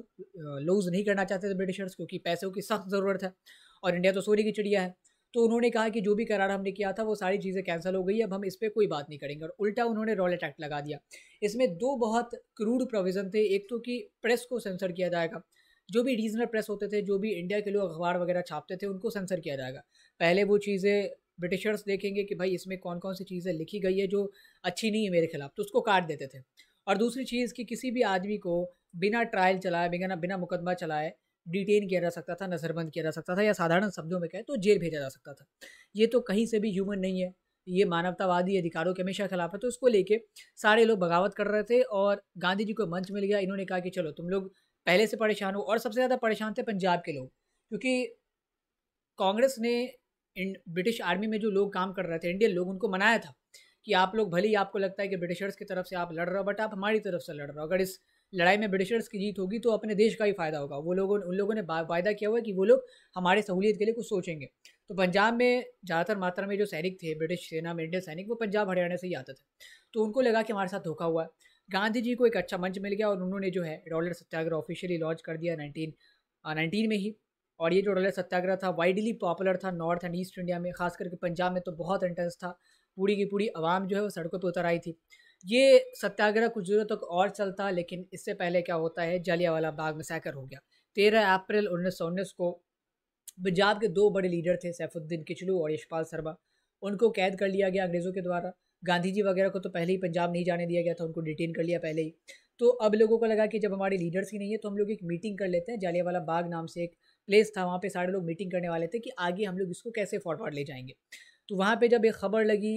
lose नहीं करना चाहते थे ब्रिटिशर्स क्योंकि पैसों की सख्त ज़रूरत है और इंडिया तो सोने की चिड़िया है तो उन्होंने कहा कि जो भी करार हमने किया था वो सारी चीज़ें कैंसिल हो गई अब हम इस पर कोई बात नहीं करेंगे और उल्टा उन्होंने रॉयल एक्ट लगा दिया इसमें दो बहुत क्रूड प्रोविज़न थे एक तो कि प्रेस को सेंसर किया जाएगा जो भी रीजनल प्रेस होते थे जो भी इंडिया के लोग अखबार वगैरह छापते थे उनको सेंसर किया जाएगा पहले वो चीज़ें ब्रिटिशर्स देखेंगे कि भाई इसमें कौन कौन सी चीज़ें लिखी गई है जो अच्छी नहीं है मेरे खिलाफ तो उसको काट देते थे और दूसरी चीज़ कि किसी भी आदमी को बिना ट्रायल चलाए बिना बिना मुकदमा चलाए डिटेन किया जा सकता था नज़रबंद किया जा सकता था या साधारण शब्दों में कहें तो जेल भेजा जा सकता था ये तो कहीं से भी ह्यूमन नहीं है ये मानवतावादी अधिकारों के हमेशा खिलाफ है तो इसको लेके सारे लोग बगावत कर रहे थे और गांधी जी को मंच मिल गया इन्होंने कहा कि चलो तुम लोग पहले से परेशान हो और सबसे ज़्यादा परेशान थे पंजाब के लोग क्योंकि कांग्रेस ने ब्रिटिश आर्मी में जो लोग काम कर रहे थे इंडियन लोग उनको मनाया था कि आप लोग भले ही आपको लगता है कि ब्रिटिशर्स की तरफ से आप लड़ रहे हो बट आप हमारी तरफ से लड़ रहे हो अगर इस लड़ाई में ब्रिटिशर्स की जीत होगी तो अपने देश का ही फायदा होगा वो लोगों उन लोगों ने वायदा किया हुआ है कि वो लोग हमारे सहूलियत के लिए कुछ सोचेंगे तो पंजाब में ज़्यादातर मात्रा में जो सैनिक थे ब्रिटिश सेना में इंडियन सैनिक वो पंजाब हरियाणा से ही आते थे तो उनको लगा कि हमारे साथ धोखा हुआ है गांधी जी को एक अच्छा मंच मिल गया और उन्होंने जो है डॉलर सत्याग्रह ऑफिशियली लॉन्च कर दिया नाइनटीन नाइनटीन में ही और ये जो डॉलर सत्याग्रह था वाइडली पॉपुलर था नॉर्थ एंड ईस्ट इंडिया में खास करके पंजाब में तो बहुत इंटरेस्ट था पूरी की पूरी आवाम जो है वो सड़कों पर उतर आई थी ये सत्याग्रह कुछ दिनों तक और चलता लेकिन इससे पहले क्या होता है जालियावाला बाग में सैकर हो गया तेरह अप्रैल उन्नीस को पंजाब के दो बड़े लीडर थे सैफुद्दीन किचलू और यशपाल शर्मा उनको कैद कर लिया गया अंग्रेज़ों के द्वारा गांधी जी वगैरह को तो पहले ही पंजाब नहीं जाने दिया गया था उनको डिटेन कर लिया पहले ही तो अब लोगों को लगा कि जब हमारे लीडर्स ही नहीं है तो हम लोग एक मीटिंग कर लेते हैं जालियावाला बाग नाम से एक प्लेस था वहाँ पे सारे लोग मीटिंग करने वाले थे कि आगे हम लोग इसको कैसे फॉरवर्ड ले जाएंगे तो वहाँ पे जब एक ख़बर लगी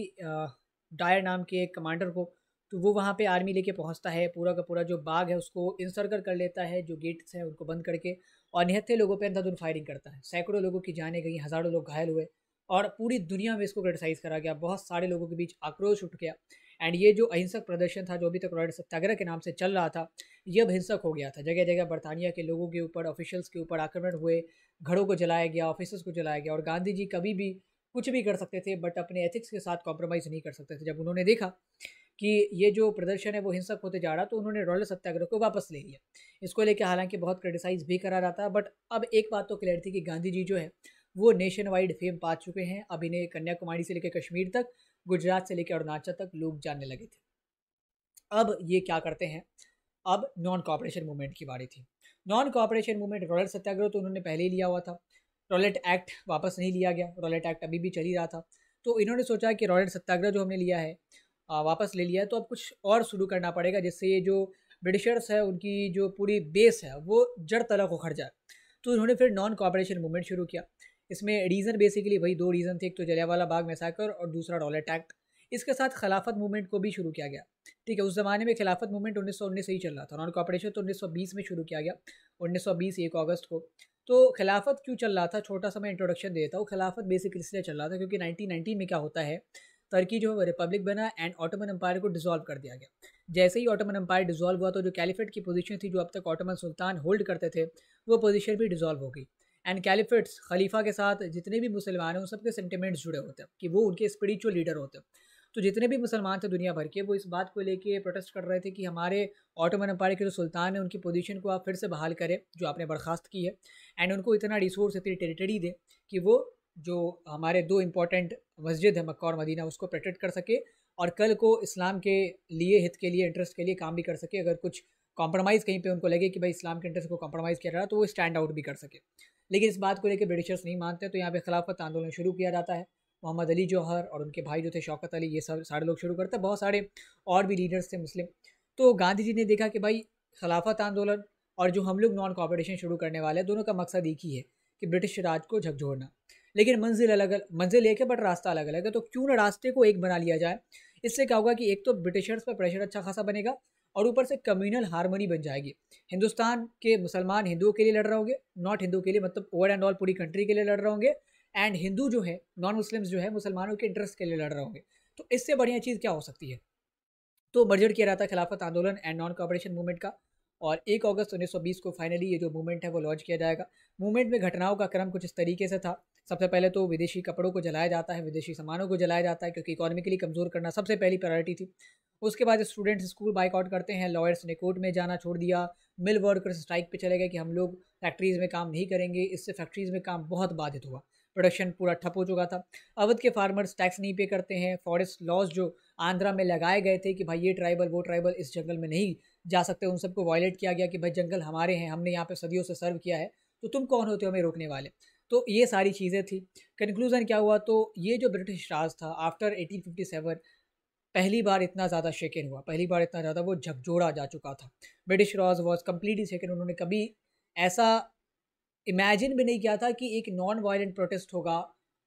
डायर नाम के एक कमांडर को तो वो वहाँ पे आर्मी लेके पहुँचता है पूरा का पूरा जो बाग है उसको इंसर्कल कर लेता है जो गेट्स हैं उनको बंद करके और निहत्थे लोगों पर अंधाधुन फायरिंग करता है सैकड़ों लोगों की जाने गई हज़ारों लोग घायल हुए और पूरी दुनिया में इसको क्रिटिसाइज़ करा गया बहुत सारे लोगों के बीच आक्रोश उठ गया एंड ये जो अहिंसक प्रदर्शन था जो अभी तक रॉयल सत्याग्रह के नाम से चल रहा था यह अब हिंसक हो गया था जगह जगह बरतानिया के लोगों के ऊपर ऑफिशियल्स के ऊपर आक्रमण हुए घरों को जलाया गया ऑफिसर्स को जलाया गया और गांधी जी कभी भी कुछ भी कर सकते थे बट अपने एथिक्स के साथ कॉम्प्रोमाइज़ नहीं कर सकते थे जब उन्होंने देखा कि ये जो प्रदर्शन है वो हिंसक होते जा रहा तो उन्होंने रॉयल सत्याग्रह को वापस ले लिया इसको लेकर हालांकि बहुत क्रिटिसाइज़ भी करा रहा था बट अब एक बात तो क्लियर थी कि गांधी जी जो है वो नेशन वाइड फेम पा चुके हैं अब इन्हें कन्याकुमारी से लेकर कश्मीर तक गुजरात से लेकर अरुणाचल तक लोग जानने लगे थे अब ये क्या करते हैं अब नॉन कॉपरेशन मूवमेंट की बारी थी non cooperation movement Rowlatt satyagraha तो उन्होंने पहले ही लिया हुआ था रॉलेट एक्ट वापस नहीं लिया गया रॉलेट एक्ट अभी भी चल ही रहा था तो इन्होंने सोचा कि रॉलेट सत्याग्रह जो हमने लिया है वापस ले लिया है तो अब कुछ और शुरू करना पड़ेगा जिससे ये जो ब्रिटिशर्स है उनकी जो पूरी बेस है वो जड़ तला उखड़ जाए तो उन्होंने फिर नॉन कॉपरेशन मूवमेंट शुरू किया इसमें रीज़न बेसिकली वही दो रीज़न थे एक तो जलियावाला बाग मैसाकर और दूसरा डॉलर अटैक इसके साथ खिलाफत मूवमेंट को भी शुरू किया गया ठीक है उस ज़माने में खिलाफत मूवमेंट उन्नीस सौ उन्नीस से ही चल रहा था नॉन कॉपरेशन तो उन्नीस सौ बीस में शुरू किया गया उन्नीस सौ बीस एक अगस्त को तो खिलाफत क्यों चल रहा था छोटा सा मैं इंट्रोडक्शन देता हूँ खिलाफत बेसिकली इसलिए चल रहा था क्योंकि नाइनटीन नाइनटीन में क्या होता है तर्की जो है वो रिपब्लिक बना एंड ऑटोमन अम्पायर को डिजॉल्व कर दिया गया जैसे ही ऑटोमन अम्पायर डिजॉल्व हुआ तो जो कैलिफेट की पोजीशन थी जो अब तक ऑटोमन सुल्तान होल्ड करते थे वो पोजीशन भी डिजॉल्व हो गई एंड कैलिफेट्स खलीफा के साथ जितने भी मुसलमान हैं उन सबके सेंटिमेंट्स जुड़े होते हैं कि वो उनके स्पिरिचुअल लीडर होते हैं तो जितने भी मुसलमान थे दुनिया भर के वो इस बात को लेके प्रोटेस्ट कर रहे थे कि हमारे ऑटोमन अम्पायर के जो सुल्तान हैं उनकी पोजीशन को आप फिर से बहाल करें जो आपने बर्खास्त की है एंड उनको इतना रिसोर्स इतनी टेरिटरी दें कि वो जो हमारे दो इम्पॉर्टेंट मस्जिद है मक्का और मदीना उसको प्रोटेक्ट कर सके और कल को इस्लाम के लिए हित के लिए इंटरेस्ट के लिए काम भी कर सके अगर कुछ कॉम्प्रोमाइज़ कहीं पर उनको लगे कि भाई इस्लाम के इंटरेस्ट को कॉम्प्रोमाइज़ किया जा रहा है तो वो स्टैंड आउट भी कर सके लेकिन इस बात को लेकर ब्रिटिशर्स नहीं मानते तो यहाँ पे खिलाफत आंदोलन शुरू किया जाता है मोहम्मद अली जौहर और उनके भाई जो थे शौकत अली ये सब सारे लोग शुरू करते बहुत सारे और भी लीडर्स थे मुस्लिम तो गांधी जी ने देखा कि भाई खिलाफत आंदोलन और जो हम लोग नॉन कॉपरेशन शुरू करने वाले हैं दोनों का मकसद एक ही है कि ब्रिटिश राज को झकझोड़ना लेकिन मंजिल अलग मंजिल एक है बट रास्ता अलग अलग है तो क्यों ना रास्ते को एक बना लिया जाए इससे क्या होगा कि एक तो ब्रिटिशर्स पर प्रेशर अच्छा खासा बनेगा और ऊपर से कम्यूनल हारमोनी बन जाएगी हिंदुस्तान के मुसलमान हिंदुओं के लिए लड़ रहे होंगे नॉट हिंदू के लिए मतलब ओवर एंड ऑल पूरी कंट्री के लिए लड़ रहे होंगे एंड हिंदू जो है नॉन मुस्लिम्स जो है मुसलमानों के ड्रेस के लिए लड़ रहे होंगे तो इससे बढ़िया चीज़ क्या हो सकती है तो बजट किया जाता है खिलाफत आंदोलन एंड नॉन कॉपरेशन मूवमेंट का और एक अगस्त 1920 को फाइनली ये जो मूवमेंट है वो लॉन्च किया जाएगा मूवमेंट में घटनाओं का क्रम कुछ इस तरीके से था सबसे पहले तो विदेशी कपड़ों को जलाया जाता है विदेशी सामानों को जलाया जाता है क्योंकि इकोनॉमिकली कमज़ोर करना सबसे पहली प्रायोरिटी थी उसके बाद स्टूडेंट्स स्कूल बाइकआउट करते हैं लॉयर्स ने कोर्ट में जाना छोड़ दिया मिल वर्कर्स स्ट्राइक पे चले गए कि हम लोग फैक्ट्रीज़ में काम नहीं करेंगे इससे फैक्ट्रीज़ में काम बहुत बाधित हुआ प्रोडक्शन पूरा ठप हो चुका था अवध के फार्मर्स टैक्स नहीं पे करते हैं फॉरेस्ट लॉज जो आंध्रा में लगाए गए थे कि भाई ये ट्राइबल वो ट्राइबल इस जंगल में नहीं जा सकते उन सबको वायलेट किया गया कि भाई जंगल हमारे हैं हमने यहाँ पर सदियों से सर्व किया है तो तुम कौन होते हो हमें रोकने वाले तो ये सारी चीज़ें थी कंक्लूज़न क्या हुआ तो ये जो ब्रिटिश राज था आफ्टर 1857 पहली बार इतना ज़्यादा शेकन हुआ पहली बार इतना ज़्यादा वो झकझोड़ा जा चुका था British Raj was completely shaken उन्होंने कभी ऐसा इमेजिन भी नहीं किया था कि एक नॉन वायलेंट प्रोटेस्ट होगा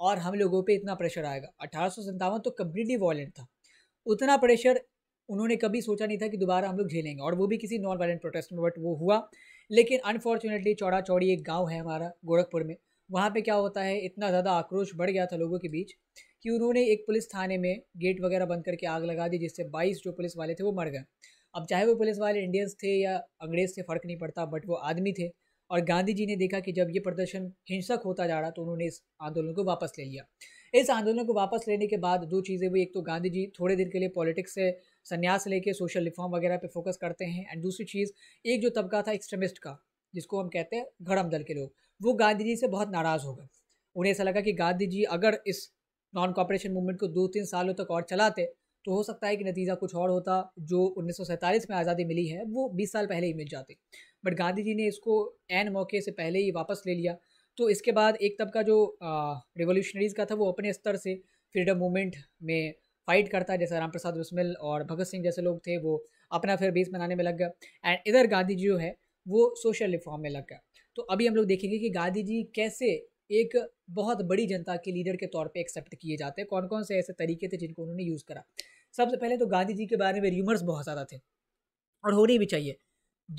और हम लोगों पे इतना प्रेशर आएगा अठारह तो कम्प्लीटली वायलेंट था उतना प्रेशर उन्होंने कभी सोचा नहीं था कि दोबारा हम लोग झेलेंगे और वो भी किसी नॉन वायलेंट प्रोटेस्ट में बट वो हुआ लेकिन अनफॉर्चुनेटली चौड़ा चौड़ी एक गाँव है हमारा गोरखपुर में वहाँ पे क्या होता है इतना ज़्यादा आक्रोश बढ़ गया था लोगों के बीच कि उन्होंने एक पुलिस थाने में गेट वगैरह बंद करके आग लगा दी जिससे 22 जो पुलिस वाले थे वो मर गए अब चाहे वो पुलिस वाले इंडियंस थे या अंग्रेज़ थे फ़र्क नहीं पड़ता बट वो आदमी थे और गांधी जी ने देखा कि जब ये प्रदर्शन हिंसक होता जा रहा तो उन्होंने इस आंदोलन को वापस ले लिया इस आंदोलन को वापस लेने के बाद दो चीज़ें हुई एक तो गांधी जी थोड़े दिन के लिए पॉलिटिक्स से संन्यास लेके सोशल रिफॉर्म वगैरह पे फोकस करते हैं एंड दूसरी चीज़ एक जो तबका था एक्सट्रीमिस्ट का जिसको हम कहते हैं गरम दल के लोग वो गांधी जी से बहुत नाराज़ हो गए उन्हें ऐसा लगा कि गांधी जी अगर इस नॉन कॉपरेशन मूवमेंट को दो तीन सालों तक और चलाते तो हो सकता है कि नतीजा कुछ और होता जो उन्नीस में आज़ादी मिली है वो 20 साल पहले ही मिल जाती बट गांधी जी ने इसको एन मौके से पहले ही वापस ले लिया तो इसके बाद एक तबका जो रिवोल्यूशनरीज़ का था वो अपने स्तर से फ्रीडम मूवमेंट में फाइट करता है जैसे राम प्रसाद बिस्मिल और भगत सिंह जैसे लोग थे वो अपना फिर बेस बनाने में लग गया एंड इधर गांधी जी जो है वो सोशल रिफॉर्म में लग गया तो अभी हम लोग देखेंगे कि गांधी जी कैसे एक बहुत बड़ी जनता के लीडर के तौर पे एक्सेप्ट किए जाते हैं कौन कौन से ऐसे तरीके थे जिनको उन्होंने यूज़ करा सबसे पहले तो गांधी जी के बारे में र्यूमर्स बहुत ज़्यादा थे और होने भी चाहिए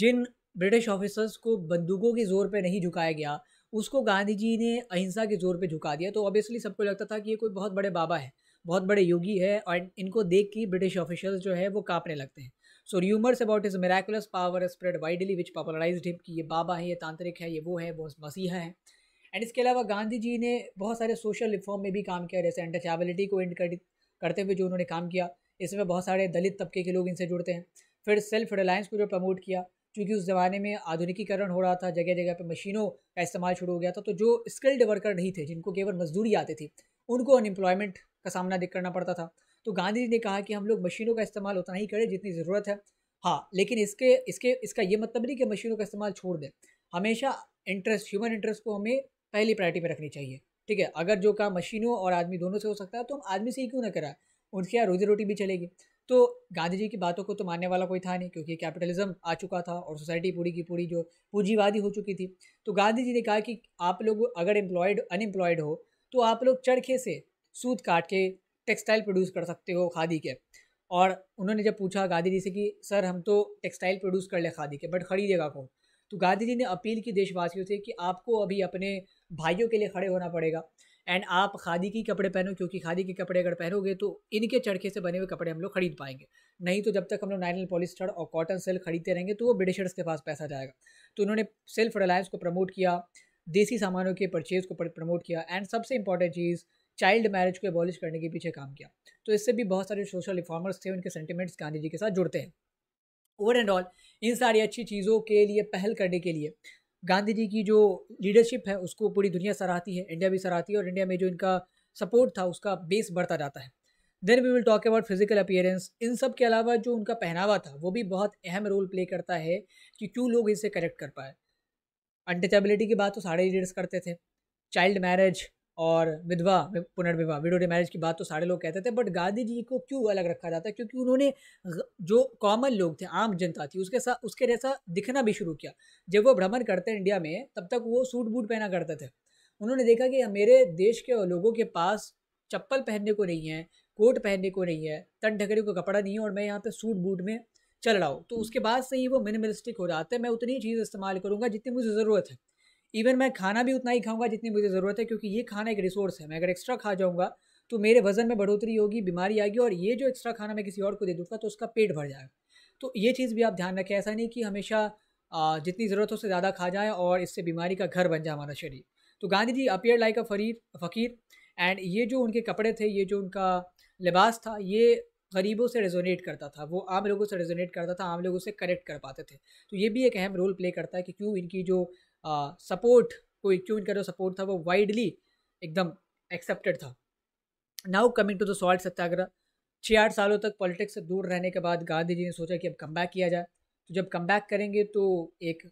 जिन ब्रिटिश ऑफिसर्स को बंदूकों के ज़ोर पर नहीं झुकाया गया उसको गांधी जी ने अहिंसा के ज़ोर पर झुका दिया तो ऑब्वियसली सबको लगता था कि ये कोई बहुत बड़े बाबा है बहुत बड़े योगी है और इनको देख के ब्रिटिश ऑफिशल्स जो है वो कांपने लगते हैं so rumours about his miraculous power spread widely which popularise him कि ये बाबा है ये तांत्रिक है ये वो है वो मसीहा है एंड इसके अलावा गांधी जी ने बहुत सारे सोशल रिफॉर्म में भी काम किया जैसे अनटचेबिलिटी को एंड करते हुए जो उन्होंने काम किया इसमें बहुत सारे दलित तबके के लोग इनसे जुड़ते हैं फिर सेल्फ रिलायंस को जो प्रमोट किया क्योंकि उस ज़माने में आधुनिकीकरण हो रहा था जगह जगह पर मशीनों का इस्तेमाल शुरू हो गया था तो जो स्किल्ड वर्कर नहीं थे जिनको केवल मजदूरी आती थी उनको अनएम्प्लॉयमेंट का सामना दिख करना पड़ता था तो गांधी जी ने कहा कि हम लोग मशीनों का इस्तेमाल उतना ही करें जितनी ज़रूरत है हाँ लेकिन इसके इसके इसका ये मतलब नहीं कि मशीनों का इस्तेमाल छोड़ दें हमेशा इंटरेस्ट ह्यूमन इंटरेस्ट को हमें पहली प्रायोरिटी में रखनी चाहिए ठीक है अगर जो काम मशीनों और आदमी दोनों से हो सकता है तो हम आदमी से ही क्यों ना कराएं उनके यहाँ रोजी रोटी भी चलेगी तो गांधी जी की बातों को तो मानने वाला कोई था नहीं क्योंकि कैपिटलिज्म आ चुका था और सोसाइटी पूरी की पूरी जो पूंजीवादी हो चुकी थी तो गांधी जी ने कहा कि आप लोग अगर एम्प्लॉयड अनएम्प्लॉयड हो तो आप लोग चरखे से सूद काट के टेक्सटाइल प्रोड्यूस कर सकते हो खादी के और उन्होंने जब पूछा गांधी जी से कि सर हम तो टेक्सटाइल प्रोड्यूस कर ले खादी के बट खरीदेगा कौन तो गांधी जी ने अपील की देशवासियों से कि आपको अभी अपने भाइयों के लिए खड़े होना पड़ेगा एंड आप खादी के कपड़े पहनो क्योंकि खादी के कपड़े अगर पहनोगे तो इनके चरखे से बने हुए कपड़े हम लोग खरीद पाएंगे नहीं तो जब तक हम लोग नाइनल पॉलिस्टर और कॉटन सेल खरीदते रहेंगे तो वो ब्रिटिशर्स के पास पैसा जाएगा तो उन्होंने सेल्फ रिलायंस को प्रमोट किया देसी सामानों के परचेज़ को प्रमोट किया एंड सबसे इंपॉर्टेंट चीज़ चाइल्ड मैरिज को एबॉलिश करने के पीछे काम किया तो इससे भी बहुत सारे सोशल रिफॉर्मर्स थे उनके सेंटिमेंट्स गांधी जी के साथ जुड़ते हैं ओवर एंड ऑल इन सारी अच्छी चीज़ों के लिए पहल करने के लिए गांधी जी की जो लीडरशिप है उसको पूरी दुनिया सराहती है इंडिया भी सराहती है और इंडिया में जो इनका सपोर्ट था उसका बेस बढ़ता जाता है then we will talk about physical appearance इन सब के अलावा जो उनका पहनावा था वो भी बहुत अहम रोल प्ले करता है कि क्यों लोग इसे कनेक्ट कर पाए अनटचेबिलिटी की बात तो सारे लीडर्स करते थे चाइल्ड मैरिज और विधवा पुनर्विवाह विडो मैरिज की बात तो सारे लोग कहते थे बट गांधी जी को क्यों अलग रखा जाता है क्योंकि उन्होंने जो कॉमन लोग थे आम जनता थी उसके साथ उसके जैसा दिखना भी शुरू किया जब वो भ्रमण करते हैं इंडिया में तब तक वो सूट बूट पहना करते थे उन्होंने देखा कि मेरे देश के लोगों के पास चप्पल पहनने को नहीं है कोट पहनने को नहीं है तन ढकने को कपड़ा नहीं है और मैं यहाँ पर सूट बूट में चल रहा हूँ तो उसके बाद से ही वो मिनिमलिस्टिक हो जाते है मैं उतनी चीज़ इस्तेमाल करूँगा जितनी मुझे ज़रूरत है इवन मैं खाना भी उतना ही खाऊंगा जितनी मुझे ज़रूरत है क्योंकि ये खाना एक रिसोर्स है मैं अगर एक्स्ट्रा खा जाऊँगा तो मेरे वजन में बढ़ोतरी होगी बीमारी आएगी और ये जो एक्स्ट्रा खाना मैं किसी और को दे दूँगा तो उसका पेट भर जाएगा तो ये चीज़ भी आप ध्यान रखें ऐसा नहीं कि हमेशा जितनी ज़रूरत हो उससे ज़्यादा खा जाए और इससे बीमारी का घर बन जाए हमारा शरीर तो Gandhi ji appear like a फरीर फ़कीर एंड ये जो उनके कपड़े थे ये जो उनका लिबास था ये गरीबों से रेजोनेट करता था वो आम लोगों से रेजोनेट करता था आम लोगों से कनेक्ट कर पाते थे तो ये भी एक अहम रोल प्ले करता है कि क्यों इनकी जो सपोर्ट को इक्यून का जो सपोर्ट था वो वाइडली एकदम एक्सेप्टेड था now coming to the salt satyagraha छः आठ सालों तक पॉलिटिक्स से दूर रहने के बाद गांधी जी ने सोचा कि अब कम किया जाए तो जब कम करेंगे तो एक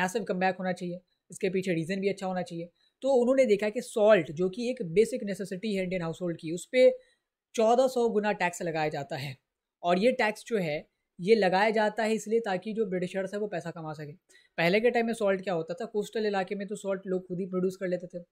मैसिव कम होना चाहिए इसके पीछे रीज़न भी अच्छा होना चाहिए तो उन्होंने देखा कि सॉल्ट जो कि एक बेसिक नेसेसिटी है इंडियन हाउस होल्ड की उस पर चौदह सौ गुना टैक्स लगाया जाता है और ये टैक्स जो है ये लगाया जाता है इसलिए ताकि जो ब्रिटिशर्स है वो पैसा कमा सकें पहले के टाइम में सॉल्ट क्या होता था कोस्टल इलाके में तो सॉल्ट लोग खुद ही प्रोड्यूस कर लेते थे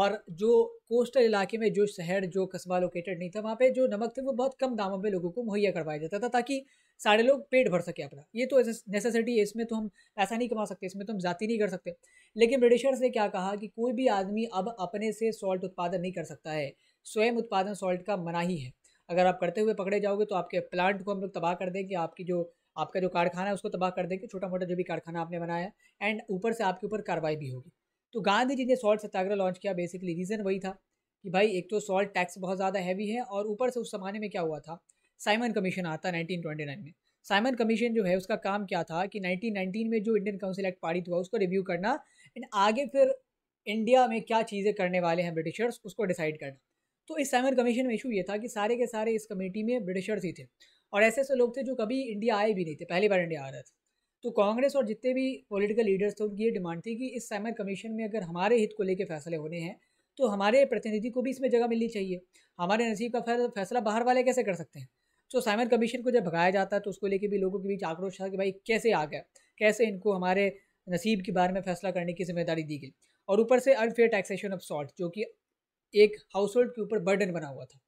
और जो कोस्टल इलाके में जो शहर जो कस्बा लोकेटेड नहीं था वहाँ पे जो नमक थे वो बहुत कम दामों पे लोगों को मुहैया करवाया जाता था ताकि सारे लोग पेट भर सके अपना ये तो नेसेसिटी है इसमें तो हम पैसा नहीं कमा सकते इसमें तो हम जाती नहीं कर सकते लेकिन ब्रिटिशर्स ने क्या कहा कि कोई भी आदमी अब अपने से सॉल्ट उत्पादन नहीं कर सकता है स्वयं उत्पादन सॉल्ट का मना ही है अगर आप करते हुए पकड़े जाओगे तो आपके प्लांट को हम लोग तबाह कर देंगे आपकी जो आपका जो कारखाना है उसको तबाह कर देंगे छोटा मोटा जो भी कारखाना आपने बनाया है एंड ऊपर से आपके ऊपर कार्रवाई भी होगी तो गांधी जी ने सॉल्ट सत्याग्रह लॉन्च किया बेसिकली रीज़न वही था कि भाई एक तो सॉल्ट टैक्स बहुत ज़्यादा हैवी है और ऊपर से उस ज़माने में क्या हुआ था साइमन कमीशन आता नाइनटीन में साइमन कमीशन जो है उसका काम क्या था कि 1919 में जो इंडियन काउंसिल एक्ट पारित हुआ उसको रिव्यू करना एंड आगे फिर इंडिया में क्या चीज़ें करने वाले हैं ब्रिटिशर्स उसको डिसाइड करना तो इस साइमन कमीशन में इशू ये था कि सारे के सारे इस कमेटी में ब्रिटिशर्स ही थे और ऐसे ऐसे लोग थे जो कभी इंडिया आए भी नहीं थे पहली बार इंडिया आ रहे थे तो कांग्रेस और जितने भी पॉलिटिकल लीडर्स थे उनकी ये डिमांड थी कि इस साइमन कमीशन में अगर हमारे हित को लेकर फैसले होने हैं तो हमारे प्रतिनिधि को भी इसमें जगह मिलनी चाहिए हमारे नसीब का फैसला बाहर वाले कैसे कर सकते हैं तो साइमन कमीशन को जब भगाया जाता है तो उसको लेके भी लोगों के बीच आक्रोश था कि भाई कैसे आ गया कैसे इनको हमारे नसीब के बारे में फैसला करने की जिम्मेदारी दी गई और ऊपर से अनफेयर टैक्सेशन ऑफ सॉल्ट जो कि एक हाउस होल्ड के ऊपर बर्डन बना हुआ था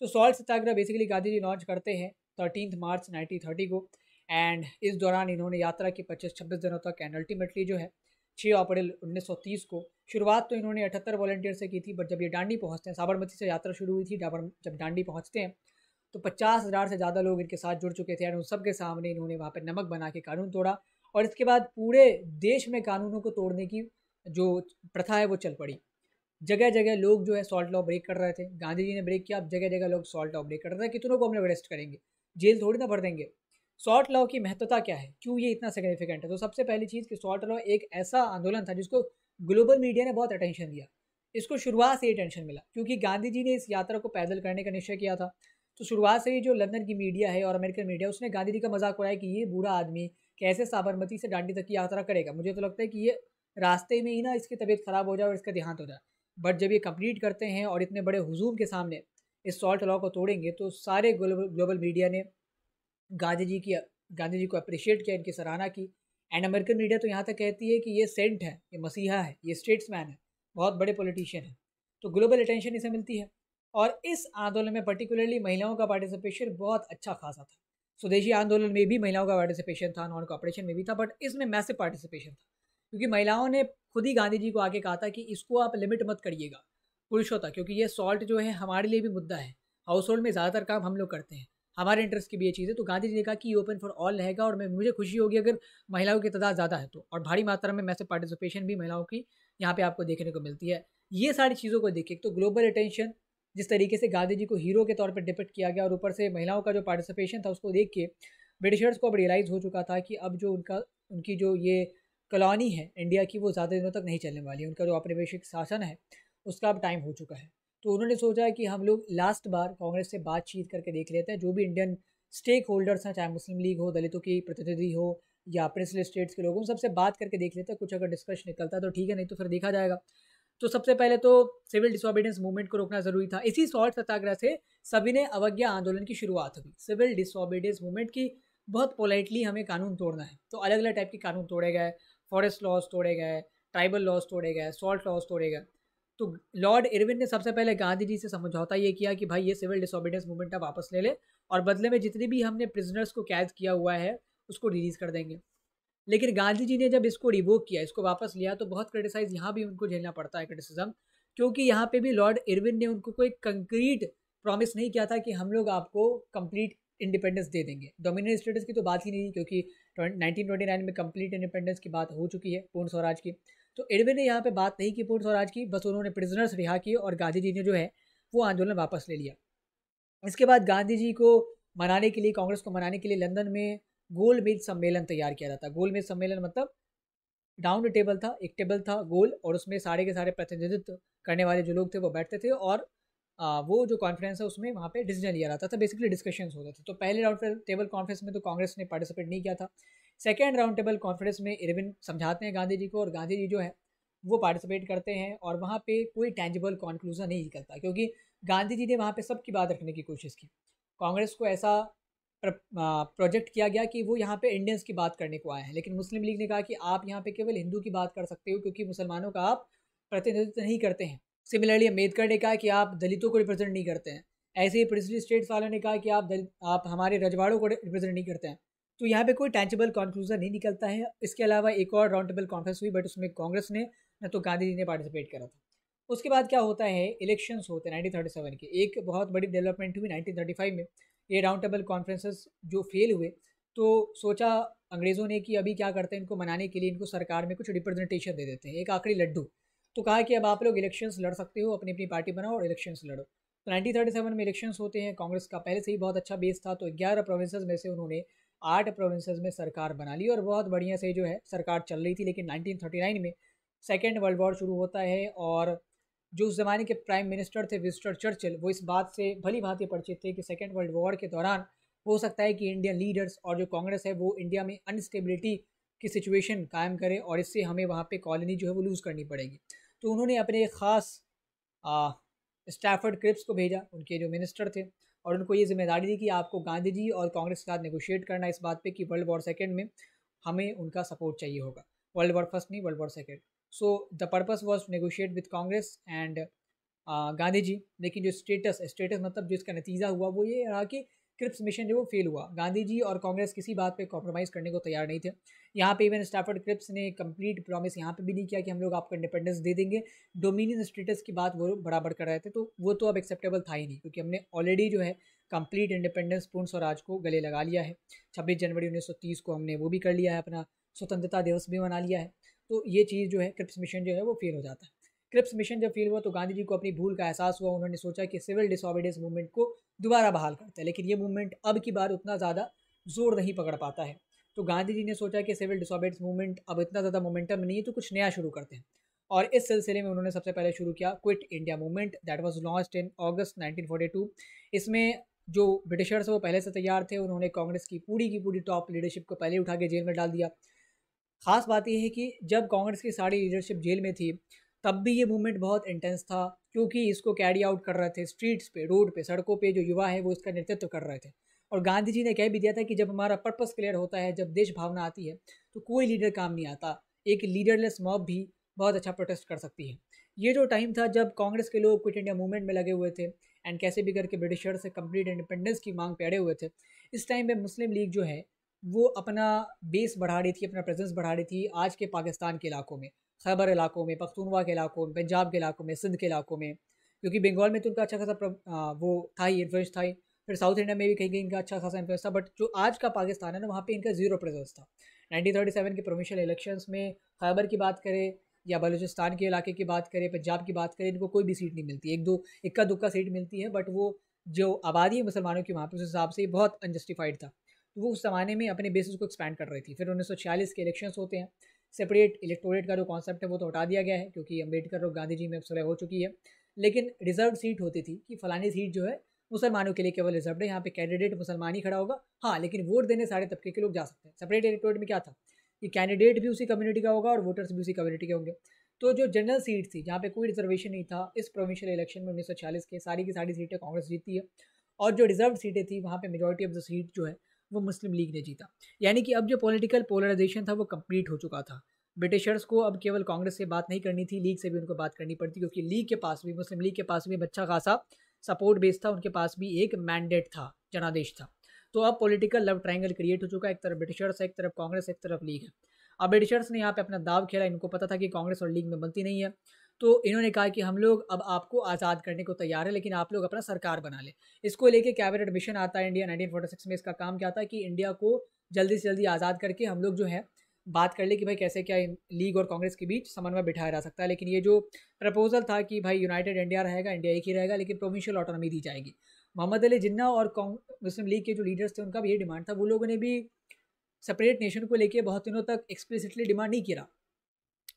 तो salt satyagraha basically Gandhi ji launch करते हैं थर्टीन मार्च नाइनटीन को एंड इस दौरान इन्होंने यात्रा की पच्चीस छब्बीस दिनों तक एंड अल्टीमेटली जो है छः अप्रैल उन्नीस सौ तीस को शुरुआत तो इन्होंने अठहत्तर वॉलेंटियर से की थी बट जब ये डांडी पहुँचते हैं साबरमती से यात्रा शुरू हुई थी डाबर जब डांडी पहुँचते हैं तो पचास हज़ार से ज़्यादा लोग इनके साथ जुड़ चुके थे एंड उन सबके सामने इन्होंने वहाँ पर नमक बना के कानून तोड़ा और इसके बाद पूरे देश में कानूनों को तोड़ने की जो प्रथा है वो चल पड़ी जगह जगह लोग जो है सॉल्ट लॉ ब्रेक कर रहे थे गांधी जी ने ब्रेक किया अब जगह जगह लोग सॉल्ट लॉ ब्रेक कर रहे थे कितनों को हम लोग अरेस्ट करेंगे जेल थोड़ी ना भर देंगे सॉल्ट लॉ की महत्वता क्या है क्यों ये इतना सिग्निफिकेंट है तो सबसे पहली चीज़ कि सॉल्ट लॉ एक ऐसा आंदोलन था जिसको ग्लोबल मीडिया ने बहुत अटेंशन दिया इसको शुरुआत से ही अटेंशन मिला क्योंकि गांधी जी ने इस यात्रा को पैदल करने का निश्चय किया था तो शुरुआत से ही जो लंदन की मीडिया है और अमेरिकन मीडिया उसने गांधी जी का मजाक उड़ाया कि ये बूढ़ा आदमी कैसे साबरमती से डांडी तक की यात्रा करेगा मुझे तो लगता है कि ये रास्ते में ही ना इसकी तबीयत खराब हो जाए और इसका देहांत हो जाए बट जब ये कंप्लीट करते हैं और इतने बड़े हजूम के सामने इस सॉल्ट लॉ को तोड़ेंगे तो सारे ग्लोबल ग्लोबल मीडिया ने गांधी जी की गांधी जी को अप्रिशिएट किया इनकी सराहना की एंड अमेरिकन मीडिया तो यहाँ तक कहती है कि ये सेंट है ये मसीहा है ये स्टेट्समैन है बहुत बड़े पॉलिटिशियन है तो ग्लोबल अटेंशन इसे मिलती है और इस आंदोलन में पर्टिकुलरली महिलाओं का पार्टिसिपेशन बहुत अच्छा खासा था स्वदेशी आंदोलन में भी महिलाओं का पार्टिसिपेशन था नॉन कॉपरेशन में भी था बट इसमें मैसिव पार्टिसिपेशन था क्योंकि महिलाओं ने खुद ही गांधी जी को आगे कहा था कि इसको आप लिमिट मत करिएगा पुरुषों तक क्योंकि ये सॉल्ट जो है हमारे लिए भी मुद्दा है हाउस होल्ड में ज़्यादातर काम हम लोग करते हैं हमारे इंटरेस्ट की भी ये चीज़ है तो गांधी जी ने कहा कि ये ओपन फॉर ऑल रहेगा और मैं मुझे खुशी होगी अगर महिलाओं की तादाद ज़्यादा है तो और भारी मात्रा में वैसे पार्टिसिपेशन भी महिलाओं की यहाँ पे आपको देखने को मिलती है ये सारी चीज़ों को देखिए तो ग्लोबल अटेंशन जिस तरीके से गांधी जी को हीरो के तौर पर डिपेक्ट किया गया और ऊपर से महिलाओं का जो पार्टिसिपेशन था उसको देख के ब्रिटिशर्स को अब रियलाइज़ हो चुका था कि अब जो उनका उनकी जो ये कलोनी है इंडिया की वो ज़्यादा दिनों तक नहीं चलने वाली है उनका जो औपनिवेशिक शासन है उसका अब टाइम हो चुका है तो उन्होंने सोचा कि हम लोग लास्ट बार कांग्रेस से बातचीत करके देख लेते हैं जो भी इंडियन स्टेक होल्डर्स हैं चाहे मुस्लिम लीग हो दलितों की प्रतिनिधि हो या प्रिंसले स्टेट्स के लोग उन सबसे बात करके देख लेते हैं कुछ अगर डिस्कशन निकलता तो ठीक है नहीं तो फिर देखा जाएगा तो सबसे पहले तो सिविल डिसोबिडेंस मूवमेंट को रोकना जरूरी था इसी सॉल्ट सत्याग्रह से सभी ने अवज्ञा आंदोलन की शुरुआत हुई सिविल डिसोबिडेंस मूवमेंट की बहुत पोलाइटली हमें कानून तोड़ना है तो अलग अलग टाइप के कानून तोड़े गए फॉरेस्ट लॉज तोड़े गए ट्राइबल लॉज तोड़े गए सॉल्ट लॉज तोड़े गए तो लॉर्ड इरविन ने सबसे पहले गांधी जी से समझौता ये किया कि भाई ये सिविल डिसोबिडेंस मूवमेंट आप वापस ले ले और बदले में जितने भी हमने प्रिजनर्स को कैद किया हुआ है उसको रिलीज़ कर देंगे लेकिन गांधी जी ने जब इसको रिवोक किया इसको वापस लिया तो बहुत क्रिटिसाइज यहाँ भी उनको झेलना पड़ता है क्रिटिसिज्म क्योंकि यहाँ पे भी लॉर्ड इरविन ने उनको कोई कंक्रीट प्रॉमिस नहीं किया था कि हम लोग आपको कंप्लीट इंडिपेंडेंस दे देंगे डोमिनियन स्टेटस की तो बात ही नहीं क्योंकि नाइनटीन ट्वेंटी नाइन में कंप्लीट इंडिपेंडेंस की बात हो चुकी है पूर्ण स्वराज की तो एडवे ने यहाँ पे बात नहीं की पूर्ण स्वराज की बस उन्होंने प्रिजनर्स रिहा किए और गांधी जी ने जो है वो आंदोलन वापस ले लिया इसके बाद गांधी जी को मनाने के लिए कांग्रेस को मनाने के लिए लंदन में गोल मेज सम्मेलन तैयार किया जाता गोल मेज सम्मेलन मतलब डाउन टेबल था एक टेबल था गोल और उसमें सारे के सारे प्रतिनिधित्व करने वाले जो लोग थे वो बैठते थे और आ, वो जो कॉन्फ्रेंस है उसमें वहाँ पे डिसीजन लिया जाता था बेसिकली डिस्कशन होते थे तो पहले राउंड टेबल कॉन्फ्रेंस में तो कांग्रेस ने पार्टिसिपेट नहीं किया था सेकेंड राउंड टेबल कॉन्फ्रेंस में इरविन समझाते हैं गांधी जी को और गांधी जी जो है वो पार्टिसिपेट करते हैं और वहाँ पे कोई टेंजिबल कॉन्क्लूजन नहीं निकलता क्योंकि गांधी जी ने वहाँ पे सबकी बात रखने की कोशिश की कांग्रेस को ऐसा प्रोजेक्ट किया गया कि वो यहाँ पे इंडियंस की बात करने को आए हैं लेकिन मुस्लिम लीग ने कहा कि आप यहाँ पे केवल हिंदू की बात कर सकते हो क्योंकि मुसलमानों का आप प्रतिनिधित्व नहीं करते हैं सिमिलरली अम्बेडकर ने कहा कि आप दलितों को रिप्रेजेंट नहीं करते हैं ऐसे ही प्रिंसली स्टेट्स वालों ने कहा कि आप दलित आप हमारे रजवाड़ों को रिप्रेजेंट नहीं करते हैं तो यहाँ पे कोई टेंचेबल कॉन्क्लूजन नहीं निकलता है इसके अलावा एक और राउंड टेबल कॉन्फ्रेंस हुई बट उसमें कांग्रेस ने न तो गांधी जी ने पार्टिसिपेट करा था उसके बाद क्या होता है इलेक्शंस होते हैं नाइनटीन के एक बहुत बड़ी डेवलपमेंट हुई नाइनटीन में ये राउंड टेबल कॉन्फ्रेंसेस जो फेल हुए तो सोचा अंग्रेज़ों ने कि अभी क्या करते हैं इनको मनाने के लिए इनको सरकार में कुछ रिप्रेजेंटेशन दे देते हैं एक आखिरी लड्डू तो कहा कि अब आप लोग इलेक्शंस लड़ सकते हो अपनी अपनी पार्टी बनाओ और इलेक्शंस लड़ो तो नाइनटीन में इलेक्शंस होते हैं कांग्रेस का पहले से ही बहुत अच्छा बेस था तो ग्यारह प्रोविंसेज में से उन्होंने आठ प्रोविंसेज में सरकार बना ली और बहुत बढ़िया से जो है सरकार चल रही थी लेकिन नाइनटीन में सेकेंड वर्ल्ड वॉर शुरू होता है और जो उस ज़माने के प्राइम मिनिस्टर थे विस्टर चर्चिल वो इस बात से भली भांति परिचित थे कि सेकेंड वर्ल्ड वॉर के दौरान हो सकता है कि इंडियन लीडर्स और जो कांग्रेस है वो इंडिया में अनस्टेबिलिटी की सिचुएशन कायम करे और इससे हमें वहाँ पे कॉलोनी जो है वो लूज़ करनी पड़ेगी तो उन्होंने अपने एक ख़ास स्टैफर्ड क्रिप्स को भेजा उनके जो मिनिस्टर थे और उनको ये जिम्मेदारी दी कि आपको गांधी जी और कांग्रेस के साथ नेगोशिएट करना इस बात पे कि वर्ल्ड वॉर सेकेंड में हमें उनका सपोर्ट चाहिए होगा वर्ल्ड वॉर फर्स्ट नहीं world war second so the purpose was to negotiate with Congress and Gandhi ji लेकिन जो स्टेटस स्टेटस मतलब जो इसका नतीजा हुआ वो ये रहा कि क्रिप्स मिशन जो वो फेल हुआ गांधी जी और कांग्रेस किसी बात पे कॉम्प्रोमाइज़ करने को तैयार नहीं थे यहाँ पे इवन स्टाफर्ड क्रिप्स ने कंप्लीट प्रॉमिस यहाँ पे भी नहीं किया कि हम लोग आपको इंडिपेंडेंस दे देंगे डोमिनियन स्टेटस की बात वो बराबर कर रहे थे तो वो तो अब एक्सेप्टेबल था ही नहीं क्योंकि हमने ऑलरेडी जो है कंप्लीट इंडिपेंडेंस पूर्ण स्वराज को गले लगा लिया है छब्बीस जनवरी उन्नीस को हमने वो भी कर लिया है अपना स्वतंत्रता दिवस भी मना लिया है तो ये चीज़ जो है क्रिप्स मिशन जो है वो फेल हो जाता है क्रिप्स मिशन जब फेल हुआ तो गांधी जी को अपनी भूल का एहसास हुआ उन्होंने सोचा कि सिविल डिसऑबिडेंस मूवमेंट को दोबारा बहाल करते हैं लेकिन ये मूवमेंट अब की बार उतना ज़्यादा जोर नहीं पकड़ पाता है तो गांधी जी ने सोचा कि सिविल डिसऑबिडेंस मूवमेंट अब इतना ज़्यादा मोमेंटम नहीं है तो कुछ नया शुरू करते हैं और इस सिलसिले में उन्होंने सबसे पहले शुरू किया quit India movement that was launch in August nineteen इसमें जो ब्रिटिशर्स वो पहले से तैयार थे उन्होंने कांग्रेस की पूरी की पूरी टॉप लीडरशिप को पहले उठा के जेल में डाल दिया खास बात यह है कि जब कांग्रेस की सारी लीडरशिप जेल में थी तब भी ये मूवमेंट बहुत इंटेंस था क्योंकि इसको कैरी आउट कर रहे थे स्ट्रीट्स पे रोड पे सड़कों पे जो युवा है वो इसका नेतृत्व कर रहे थे और गांधी जी ने कह भी दिया था कि जब हमारा पर्पस क्लियर होता है जब देश भावना आती है तो कोई लीडर काम नहीं आता एक लीडरलेस मॉब भी बहुत अच्छा प्रोटेस्ट कर सकती है ये जो टाइम था जब कांग्रेस के लोग क्विट इंडिया मूवमेंट में लगे हुए थे एंड कैसे भी करके ब्रिटिशर से कंप्लीट इंडिपेंडेंस की मांग पे हुए थे इस टाइम पे मुस्लिम लीग जो है वो अपना बेस बढ़ा रही थी अपना प्रेजेंस बढ़ा रही थी आज के पाकिस्तान के इलाकों में खैबर इलाकों में पख्तूनवा के इलाकों में पंजाब के इलाकों में सिंध के इलाकों में क्योंकि बंगाल में तो उनका अच्छा खासा वो था ही इन्फ्लुएंस था ही फिर साउथ इंडिया में भी कहीं कहीं इनका अच्छा खासा इन्फ्लुएंस था बट जो आज का पाकिस्तान है ना वहाँ पर इनका जीरो प्रेजेंस था सेवन के प्रोविशल इलेक्शन में खैबर की बात करें या बलूचिस्तान के इलाके की बात करें पंजाब की बात करें इनको कोई भी सीट नहीं मिलती एक दो इक्का दुक्का सीट मिलती है बट वो जो आबादी है मुसलमानों की वहाँ पर उस हिसाब से बहुत अनजस्टिफाइड था तो वो उस ज़माने में अपने बेसिस को एक्सपैंड कर रही थी फिर उन्नीस के इलेक्शंस होते हैं सेपरेट इलेक्टोरेट का जो कॉन्सेप्ट है वो तो हटा दिया गया है क्योंकि अम्बेडकर और गांधी जी में सुलह हो चुकी है लेकिन रिजर्व सीट होती थी कि फलानी सीट जो है मुसलमानों के लिए केवल रिजर्व है यहाँ पे कैंडिडेट मुसलमान ही खड़ा होगा हाँ लेकिन वोट देने सारे तबके के लोग जा सकते हैं सेपरेट इलेक्टोरेट में क्या था कि कैंडिडेट भी उसी कम्युनिटी का होगा और वोटर्स भी उसी कम्युनिटी के होंगे तो जो जनरल सीट थी जहाँ पे कोई रिजर्वेशन नहीं था इस प्रोविंशियल इलेक्शन में उन्नीस के सारी की सारी सीटें कांग्रेस जीती है और जो रिजर्व सीटें थी वहाँ पे मेजोरिटी ऑफ द सीट जो है वो मुस्लिम लीग ने जीता यानी कि अब जो पॉलिटिकल पोलराइजेशन था वो कंप्लीट हो चुका था ब्रिटिशर्स को अब केवल कांग्रेस से बात नहीं करनी थी लीग से भी उनको बात करनी पड़ती क्योंकि लीग के पास भी मुस्लिम लीग के पास भी अच्छा खासा सपोर्ट बेस था उनके पास भी एक मैंडेट था जनादेश था तो अब पॉलिटिकल लव ट्रायंगल क्रिएट हो चुका है एक तरफ ब्रिटिशर्स है एक तरफ कांग्रेस एक तरफ लीग है अब ब्रिटिशर्स ने यहाँ पे अपना दाव खेला इनको पता था कि कांग्रेस और लीग में बनती नहीं है तो इन्होंने कहा कि हम लोग अब आपको आज़ाद करने को तैयार है लेकिन आप लोग अपना सरकार बना लें इसको लेके कैबिनेट मिशन आता है इंडिया 1946 में इसका काम क्या था कि इंडिया को जल्दी से जल्दी आज़ाद करके हम लोग जो है बात कर ले कि भाई कैसे क्या लीग और कांग्रेस के बीच समन्वय बिठाया जा सकता है लेकिन ये जो प्रपोजल था कि भाई यूनाइटेड इंडिया रहेगा इंडिया एक ही रहेगा लेकिन प्रोविंशियल ऑटोनॉमी दी जाएगी मोहम्मद अली जिन्ना और मुस्लिम लीग के जो लीडर्स थे उनका भी ये डिमांड था वो लोगों ने भी सेपरेट नेशन को लेके बहुत दिनों तक एक्सप्लिसिटली डिमांड नहीं किया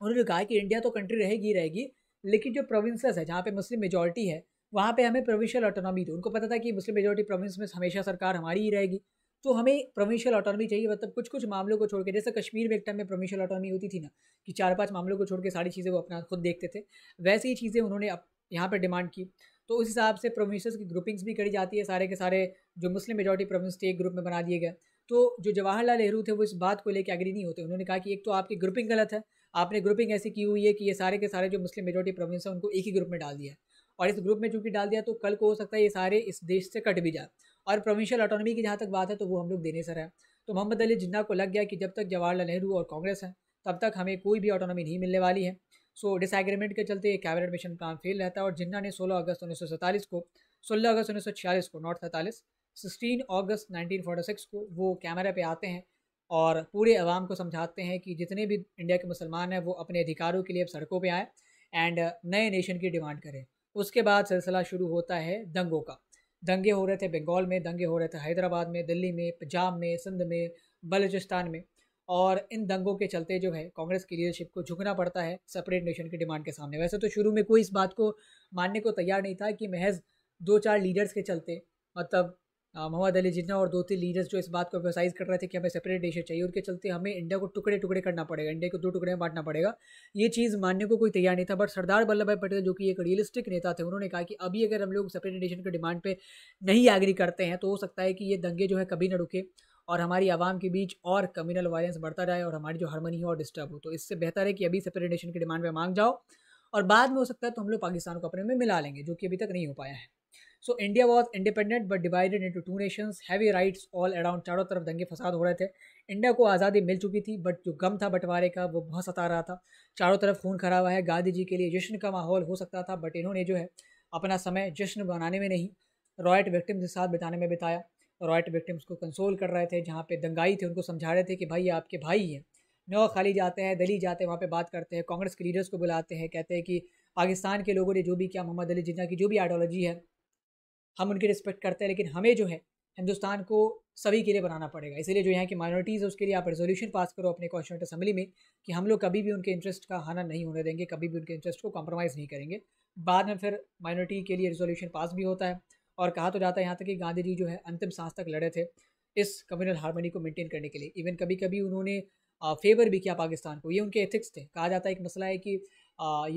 उन्होंने कहा कि इंडिया तो कंट्री रहेगी रहेगी लेकिन जो प्रोविंसेस है जहाँ पे मुस्लिम मेजोरिटी है वहाँ पे हमें प्रोविंशियल ऑटोनॉमी थी उनको पता था कि मुस्लिम मेजोरिटी प्रोविंस में हमेशा सरकार हमारी ही रहेगी तो हमें प्रोविंशियल ऑटोनॉमी चाहिए मतलब कुछ कुछ मामलों को छोड़ के जैसे कश्मीर में एक टाइम में प्रोविंशियल ऑटोनॉमी होती थी ना कि चार पांच मामलों को छोड़ के सारी चीज़ें वो अपना खुद देखते थे वैसे ही चीज़ें उन्होंने अब यहाँ पर डिमांड की तो उस हिसाब से प्रोविंस की ग्रुपिंग्स भी करी जाती है सारे के सारे जो मुस्लिम मेजोरिटी प्रोविंस थे एक ग्रुप में बना दिए गए तो जो जवाहरलाल नेहरू थे वो इस बात को लेकर एग्री नहीं होते उन्होंने कहा कि एक तो आपकी ग्रुपिंग गलत है आपने ग्रुपिंग ऐसी की हुई है कि ये सारे के सारे जो मुस्लिम मेजोरिटी प्रोविंस हैं उनको एक ही ग्रुप में डाल दिया और इस ग्रुप में चूँकि डाल दिया तो कल को हो सकता है ये सारे इस देश से कट भी जाए और प्रोविंशियल ऑटोनॉमी की जहाँ तक बात है तो वो हम लोग देने सर है तो मोहम्मद अली जिन्ना को लग गया कि जब तक जवाहरलाल नेहरू और कांग्रेस हैं तब तक हमें कोई भी ऑटोनॉमी नहीं मिलने वाली है सो डिसग्रीमेंट के चलते ये कैबिनेट मिशन काम फेल रहता है और जिन्ना ने सोलह अगस्त उन्नीस को सोलह अगस्त उन्नीस को नॉट सैंतालीस सिक्सटीन अगस्त 1946 को वो कैमरे पे आते हैं और पूरे अवाम को समझाते हैं कि जितने भी इंडिया के मुसलमान हैं वो अपने अधिकारों के लिए अब सड़कों पर आए एंड नए नेशन की डिमांड करें उसके बाद सिलसिला शुरू होता है दंगों का दंगे हो रहे थे बंगाल में दंगे हो रहे थे हैदराबाद में दिल्ली में पंजाब में सिंध में बलूचिस्तान में और इन दंगों के चलते जो है कांग्रेस की लीडरशिप को झुकना पड़ता है सेपरेट नेशन की डिमांड के सामने वैसे तो शुरू में कोई इस बात को मानने को तैयार नहीं था कि महज दो चार लीडर्स के चलते मतलब मोहम्मद अली जिन्ना और दो तीन लीडर्स जो इस बात को एक्सरसाइज कर रहे थे कि हमें सेपरेट देशें चाहिए उनके चलते हमें इंडिया को टुकड़े टुकड़े करना पड़ेगा इंडिया को दो टुकड़े में बांटना पड़ेगा ये चीज़ मानने को कोई तैयार नहीं था बट सरदार वल्लभ भाई पटेल जो कि एक रियलिस्टिक नेता थे उन्होंने कहा कि अभी अगर हम लोग सेपरेट नेशन के डिमांड पर नहीं एग्री करते हैं तो हो सकता है कि ये दंगे जो है कभी ना रुके और हमारी आवाम के बीच और कम्यूनल वायलेंस बढ़ता जाए और हमारी जो हारमोनी हो और डिस्टर्ब हो तो इससे बेहतर है कि अभी सेपरेट नेशन की डिमांड पर मांग जाओ और बाद में हो सकता है तो हम लोग पाकिस्तान को अपने में मिला लेंगे जो कि अभी तक नहीं हो पाया है so India was independent but divided into two nations heavy riots all around चारों तरफ दंगे फसाद हो रहे थे इंडिया को आज़ादी मिल चुकी थी बट जो गम था बंटवारे का वो बहुत सता रहा था चारों तरफ खून खराब है गांधी जी के लिए जश्न का माहौल हो सकता था बट इन्होंने जो है अपना समय जश्न बनाने में नहीं रॉयट विक्टिम्स के साथ बिताने में बिताया रॉयट विक्टिम्स को कंसोल कर रहे थे जहाँ पे दंगाई थे उनको समझा रहे थे कि भाई ये आपके भाई हैं नौ खाली जाते हैं दिल्ली जाते हैं वहाँ पे बात करते हैं कांग्रेस के लीडर्स को बुलाते हैं कहते हैं कि पाकिस्तान के लोगों ने जो भी किया मोहम्मद अली जिन्ना की जो भी आइडियोलॉजी है हम उनकी रिस्पेक्ट करते हैं लेकिन हमें जो है हिंदुस्तान को सभी के लिए बनाना पड़ेगा इसीलिए जो यहाँ की माइनॉरिटीज़ है उसके लिए आप रेजोल्यूशन पास करो अपने कॉन्स्टिट्यूट असेंबली में कि हम लोग कभी भी उनके इंटरेस्ट का हाना नहीं होने देंगे कभी भी उनके इंटरेस्ट को कॉम्प्रोमाइज़ नहीं करेंगे बाद में फिर माइनॉरिटी के लिए रेजोल्यूशन पास भी होता है और कहा तो जाता है यहाँ तक कि गांधी जी जो है अंतिम सांस तक लड़े थे इस कम्युनल हारमोनी को मेंटेन करने के लिए इवन कभी कभी उन्होंने फेवर भी किया पाकिस्तान को ये उनके एथिक्स थे कहा जाता है एक मसला है कि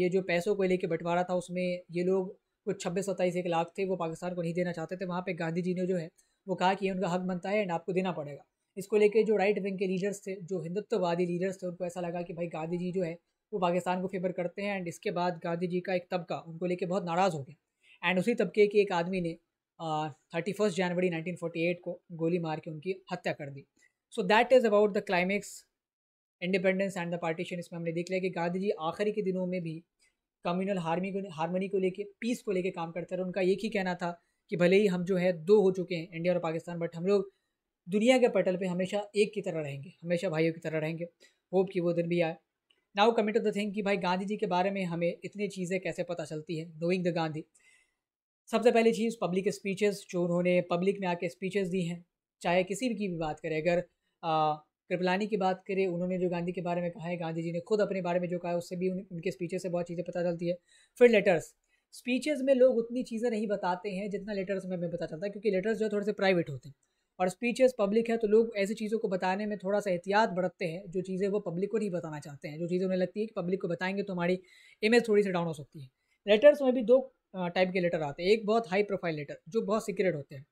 ये जो पैसों को लेकर बंटवारा था उसमें ये लोग कुछ छब्बीस सत्ताईस एक लाख थे वो पाकिस्तान को नहीं देना चाहते थे वहाँ पर गांधी जी ने जो है वो कहा कि ये उनका हक बनता है एंड आपको देना पड़ेगा इसको लेके जो राइट विंग के लीडर्स थे जो हिंदुत्ववादी लीडर्स थे उनको ऐसा लगा कि भाई गांधी जी जो है वो पाकिस्तान को फेवर करते हैं एंड इसके बाद गांधी जी का एक तबका उनको लेके बहुत नाराज़ हो गया एंड उसी तबके के एक आदमी ने थर्टी फर्स्ट जनवरी 1948 को गोली मार के उनकी हत्या कर दी so that is about the climax independence and the partition इसमें हमने देख लिया कि गांधी जी आखिरी के दिनों में भी कम्युनल हार्मी को हारमोनी को लेके पीस को लेके काम करते रहे उनका एक ही कहना था कि भले ही हम जो है दो हो चुके हैं इंडिया और पाकिस्तान बट हम लोग दुनिया के पटल पे हमेशा एक की तरह रहेंगे हमेशा भाइयों की तरह रहेंगे होप कि वो दिन भी आए now commit of the thing कि भाई गांधी जी के बारे में हमें इतनी चीज़ें कैसे पता चलती हैं नोइंग द गांधी सबसे पहली चीज़ पब्लिक स्पीचेस जो उन्होंने पब्लिक में आके स्पीचेस दी हैं चाहे किसी भी की भी बात करें अगर कृपलानी की बात करें उन्होंने जो गांधी के बारे में कहा है गांधी जी ने खुद अपने बारे में जो कहा है उससे भी उनके स्पीचेस से बहुत चीज़ें पता चलती है फिर लेटर्स स्पीचेस में लोग उतनी चीज़ें नहीं बताते हैं जितना लेटर्स में हमें पता चलता है क्योंकि लेटर्स जो है थोड़े से प्राइवेट होते हैं और स्पीचेस पब्लिक है तो लोग ऐसी चीज़ों को बताने में थोड़ा सा एहतियात बरतते हैं जो चीज़ें वो पब्लिक को नहीं बताना चाहते हैं जो चीज़ें उन्हें लगती है कि पब्लिक को बताएंगे तो हमारी इमेज थोड़ी सी डाउन हो सकती है लेटर्स में भी दो टाइप के लेटर आते हैं एक बहुत हाई प्रोफाइल लेटर जो बहुत सीक्रेट होते हैं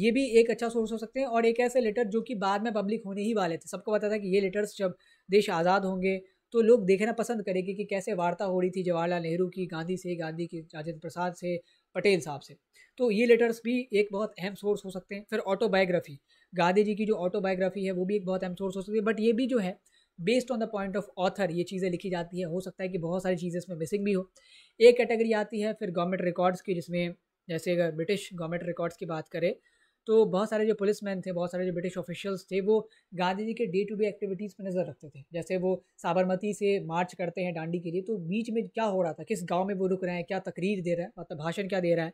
ये भी एक अच्छा सोर्स हो सकते हैं और एक ऐसे लेटर जो कि बाद में पब्लिक होने ही वाले थे सबको पता था कि ये लेटर्स जब देश आज़ाद होंगे तो लोग देखना पसंद करेंगे कि कैसे वार्ता हो रही थी जवाहरलाल नेहरू की गांधी से गांधी की राजेंद्र प्रसाद से पटेल साहब से तो ये लेटर्स भी एक बहुत अहम सोर्स हो सकते हैं फिर ऑटोबायोग्राफी गांधी जी की जो ऑटोबायोग्राफी है वो भी एक बहुत अहम सोर्स हो सकती है बट ये भी जो है based on the point of author ये चीज़ें लिखी जाती है हो सकता है कि बहुत सारी चीज़ें इसमें मिसिंग भी हो एक कैटेगरी आती है फिर गवर्नमेंट रिकॉर्ड्स की जिसमें जैसे अगर ब्रिटिश गवर्नमेंट रिकॉर्ड्स की बात करें तो बहुत सारे जो पुलिस मैन थे बहुत सारे जो ब्रिटिश ऑफिशियल्स थे वो गांधी जी के डे टू डे एक्टिविटीज़ पर नज़र रखते थे जैसे वो साबरमती से मार्च करते हैं डांडी के लिए तो बीच में क्या हो रहा था किस गाँव में वो रुक रहे हैं क्या तकरीर दे रहा है मतलब भाषण क्या दे रहा है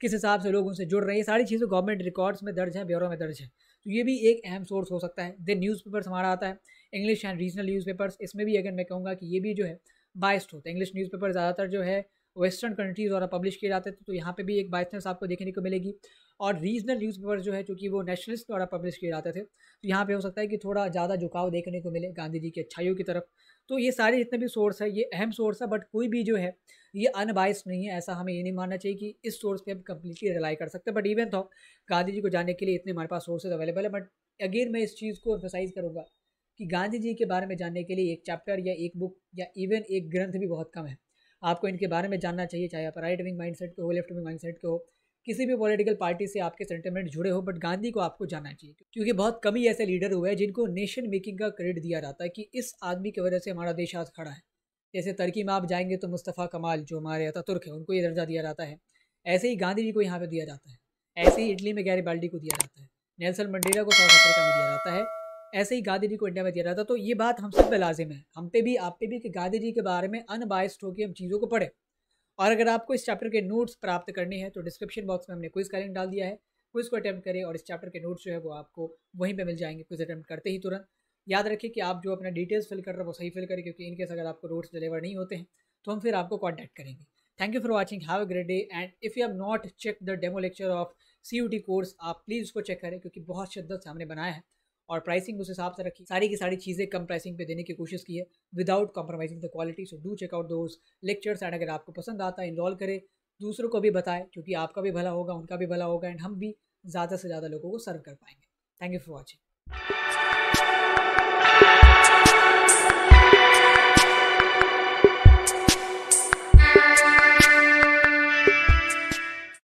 किस हिसाब से लोग उनसे जुड़ रहे हैं ये सारी चीज़ें गवर्नमेंट रिकॉर्ड्स में दर्ज हैं ब्यूरो में दर्ज है तो ये भी एक अहम सोर्स हो सकता है देन न्यूज़पेपर्स हमारा आता है इंग्लिश एंड रीजनल न्यूज़पेपर्स इसमें भी अगेन मैं कहूँगा कि ये भी जो है बाइस्ड होते हैं इंग्लिश न्यूज़पेपर ज़्यादातर जो है वेस्टर्न कंट्रीज़ द्वारा पब्लिश किए जाते थे तो यहाँ पे भी एक बाइसनेस आपको देखने को मिलेगी और रीजनल न्यूज़पेपर जो है चूँकि वो नेशनलिस्ट द्वारा पब्लिश किए जाते थे तो यहाँ पे हो सकता है कि थोड़ा ज़्यादा झुकाव देखने को मिले गांधी जी की अच्छाइयों की तरफ तो ये सारे जितने भी सोर्स है ये अहम सोर्स है बट कोई भी जो है ये अनबाइस नहीं है ऐसा हमें ये नहीं मानना चाहिए कि इस सोर्स पर हम कम्प्लीटली रिलाई कर सकते बट इवन तो गांधी जी को जानने के लिए इतने हमारे पास सोर्सेज अवेलेबल है बट अगेन मैं इस चीज़ को एक्सरसाइज़ करूँगा कि गांधी जी के बारे में जानने के लिए एक चैप्टर या एक बुक या इवन एक ग्रंथ भी बहुत कम है आपको इनके बारे में जानना चाहिए चाहे आप राइट विंग माइंड सेट के हो लेफ्ट विंग माइंड के हो किसी भी पॉलिटिकल पार्टी से आपके सेंटिमेंट जुड़े हो बट गांधी को आपको जानना चाहिए क्योंकि बहुत कम ही ऐसे लीडर हुए हैं जिनको नेशन मेकिंग का क्रेडिट दिया जाता है कि इस आदमी की वजह से हमारा देश आज खड़ा है जैसे तर्की में आप जाएंगे तो मुस्तफ़ा कमाल जो हमारे यहाँ तुर्क है उनको ये दर्जा दिया जाता है ऐसे ही गांधी जी को यहाँ पर दिया जाता है ऐसे ही इटली में गैरी बाल्डी को दिया जाता है नेल्सन मंडेला को साउथ अफ्रीका में दिया जाता है ऐसे ही गांधी जी को इंडिया में दिया जाता तो ये बात हम सब पे लाजिम है हम पे भी आप पे भी कि गांधी जी के बारे में अनबायस्ड होकर हम चीज़ों को पढ़ें और अगर आपको इस चैप्टर के नोट्स प्राप्त करने हैं तो डिस्क्रिप्शन बॉक्स में हमने क्विज का लिंक डाल दिया है क्विज को अटैम्प्ट करें और इस चैप्टर के नोट्स जो है वो आपको वहीं पर मिल जाएंगे क्विज अटैम्प्ट करते ही तुरंत याद रखिए कि आप जो अपना डिटेल्स फिल कर रहे हो वो सही फिल करें क्योंकि इनकेस अगर आपको नोट्स डिलीवर नहीं होते हैं तो हम फिर आपको कॉन्टैक्ट करेंगे thank you for watching have a great day and if you have not checked the of C U T course आप प्लीज़ उसको चेक करें क्योंकि बहुत शिद्दत से हमने बनाया है और प्राइसिंग उस हिसाब से रखी सारी की सारी चीज़ें कम प्राइसिंग पे देने की कोशिश की है without compromising the quality so do check out those lectures and अगर आपको पसंद आता है इनरॉल करें दूसरों को भी बताएं क्योंकि आपका भी भला होगा उनका भी भला होगा एंड हम भी ज़्यादा से ज़्यादा लोगों को सर्व कर पाएंगे थैंक यू फॉर वॉचिंग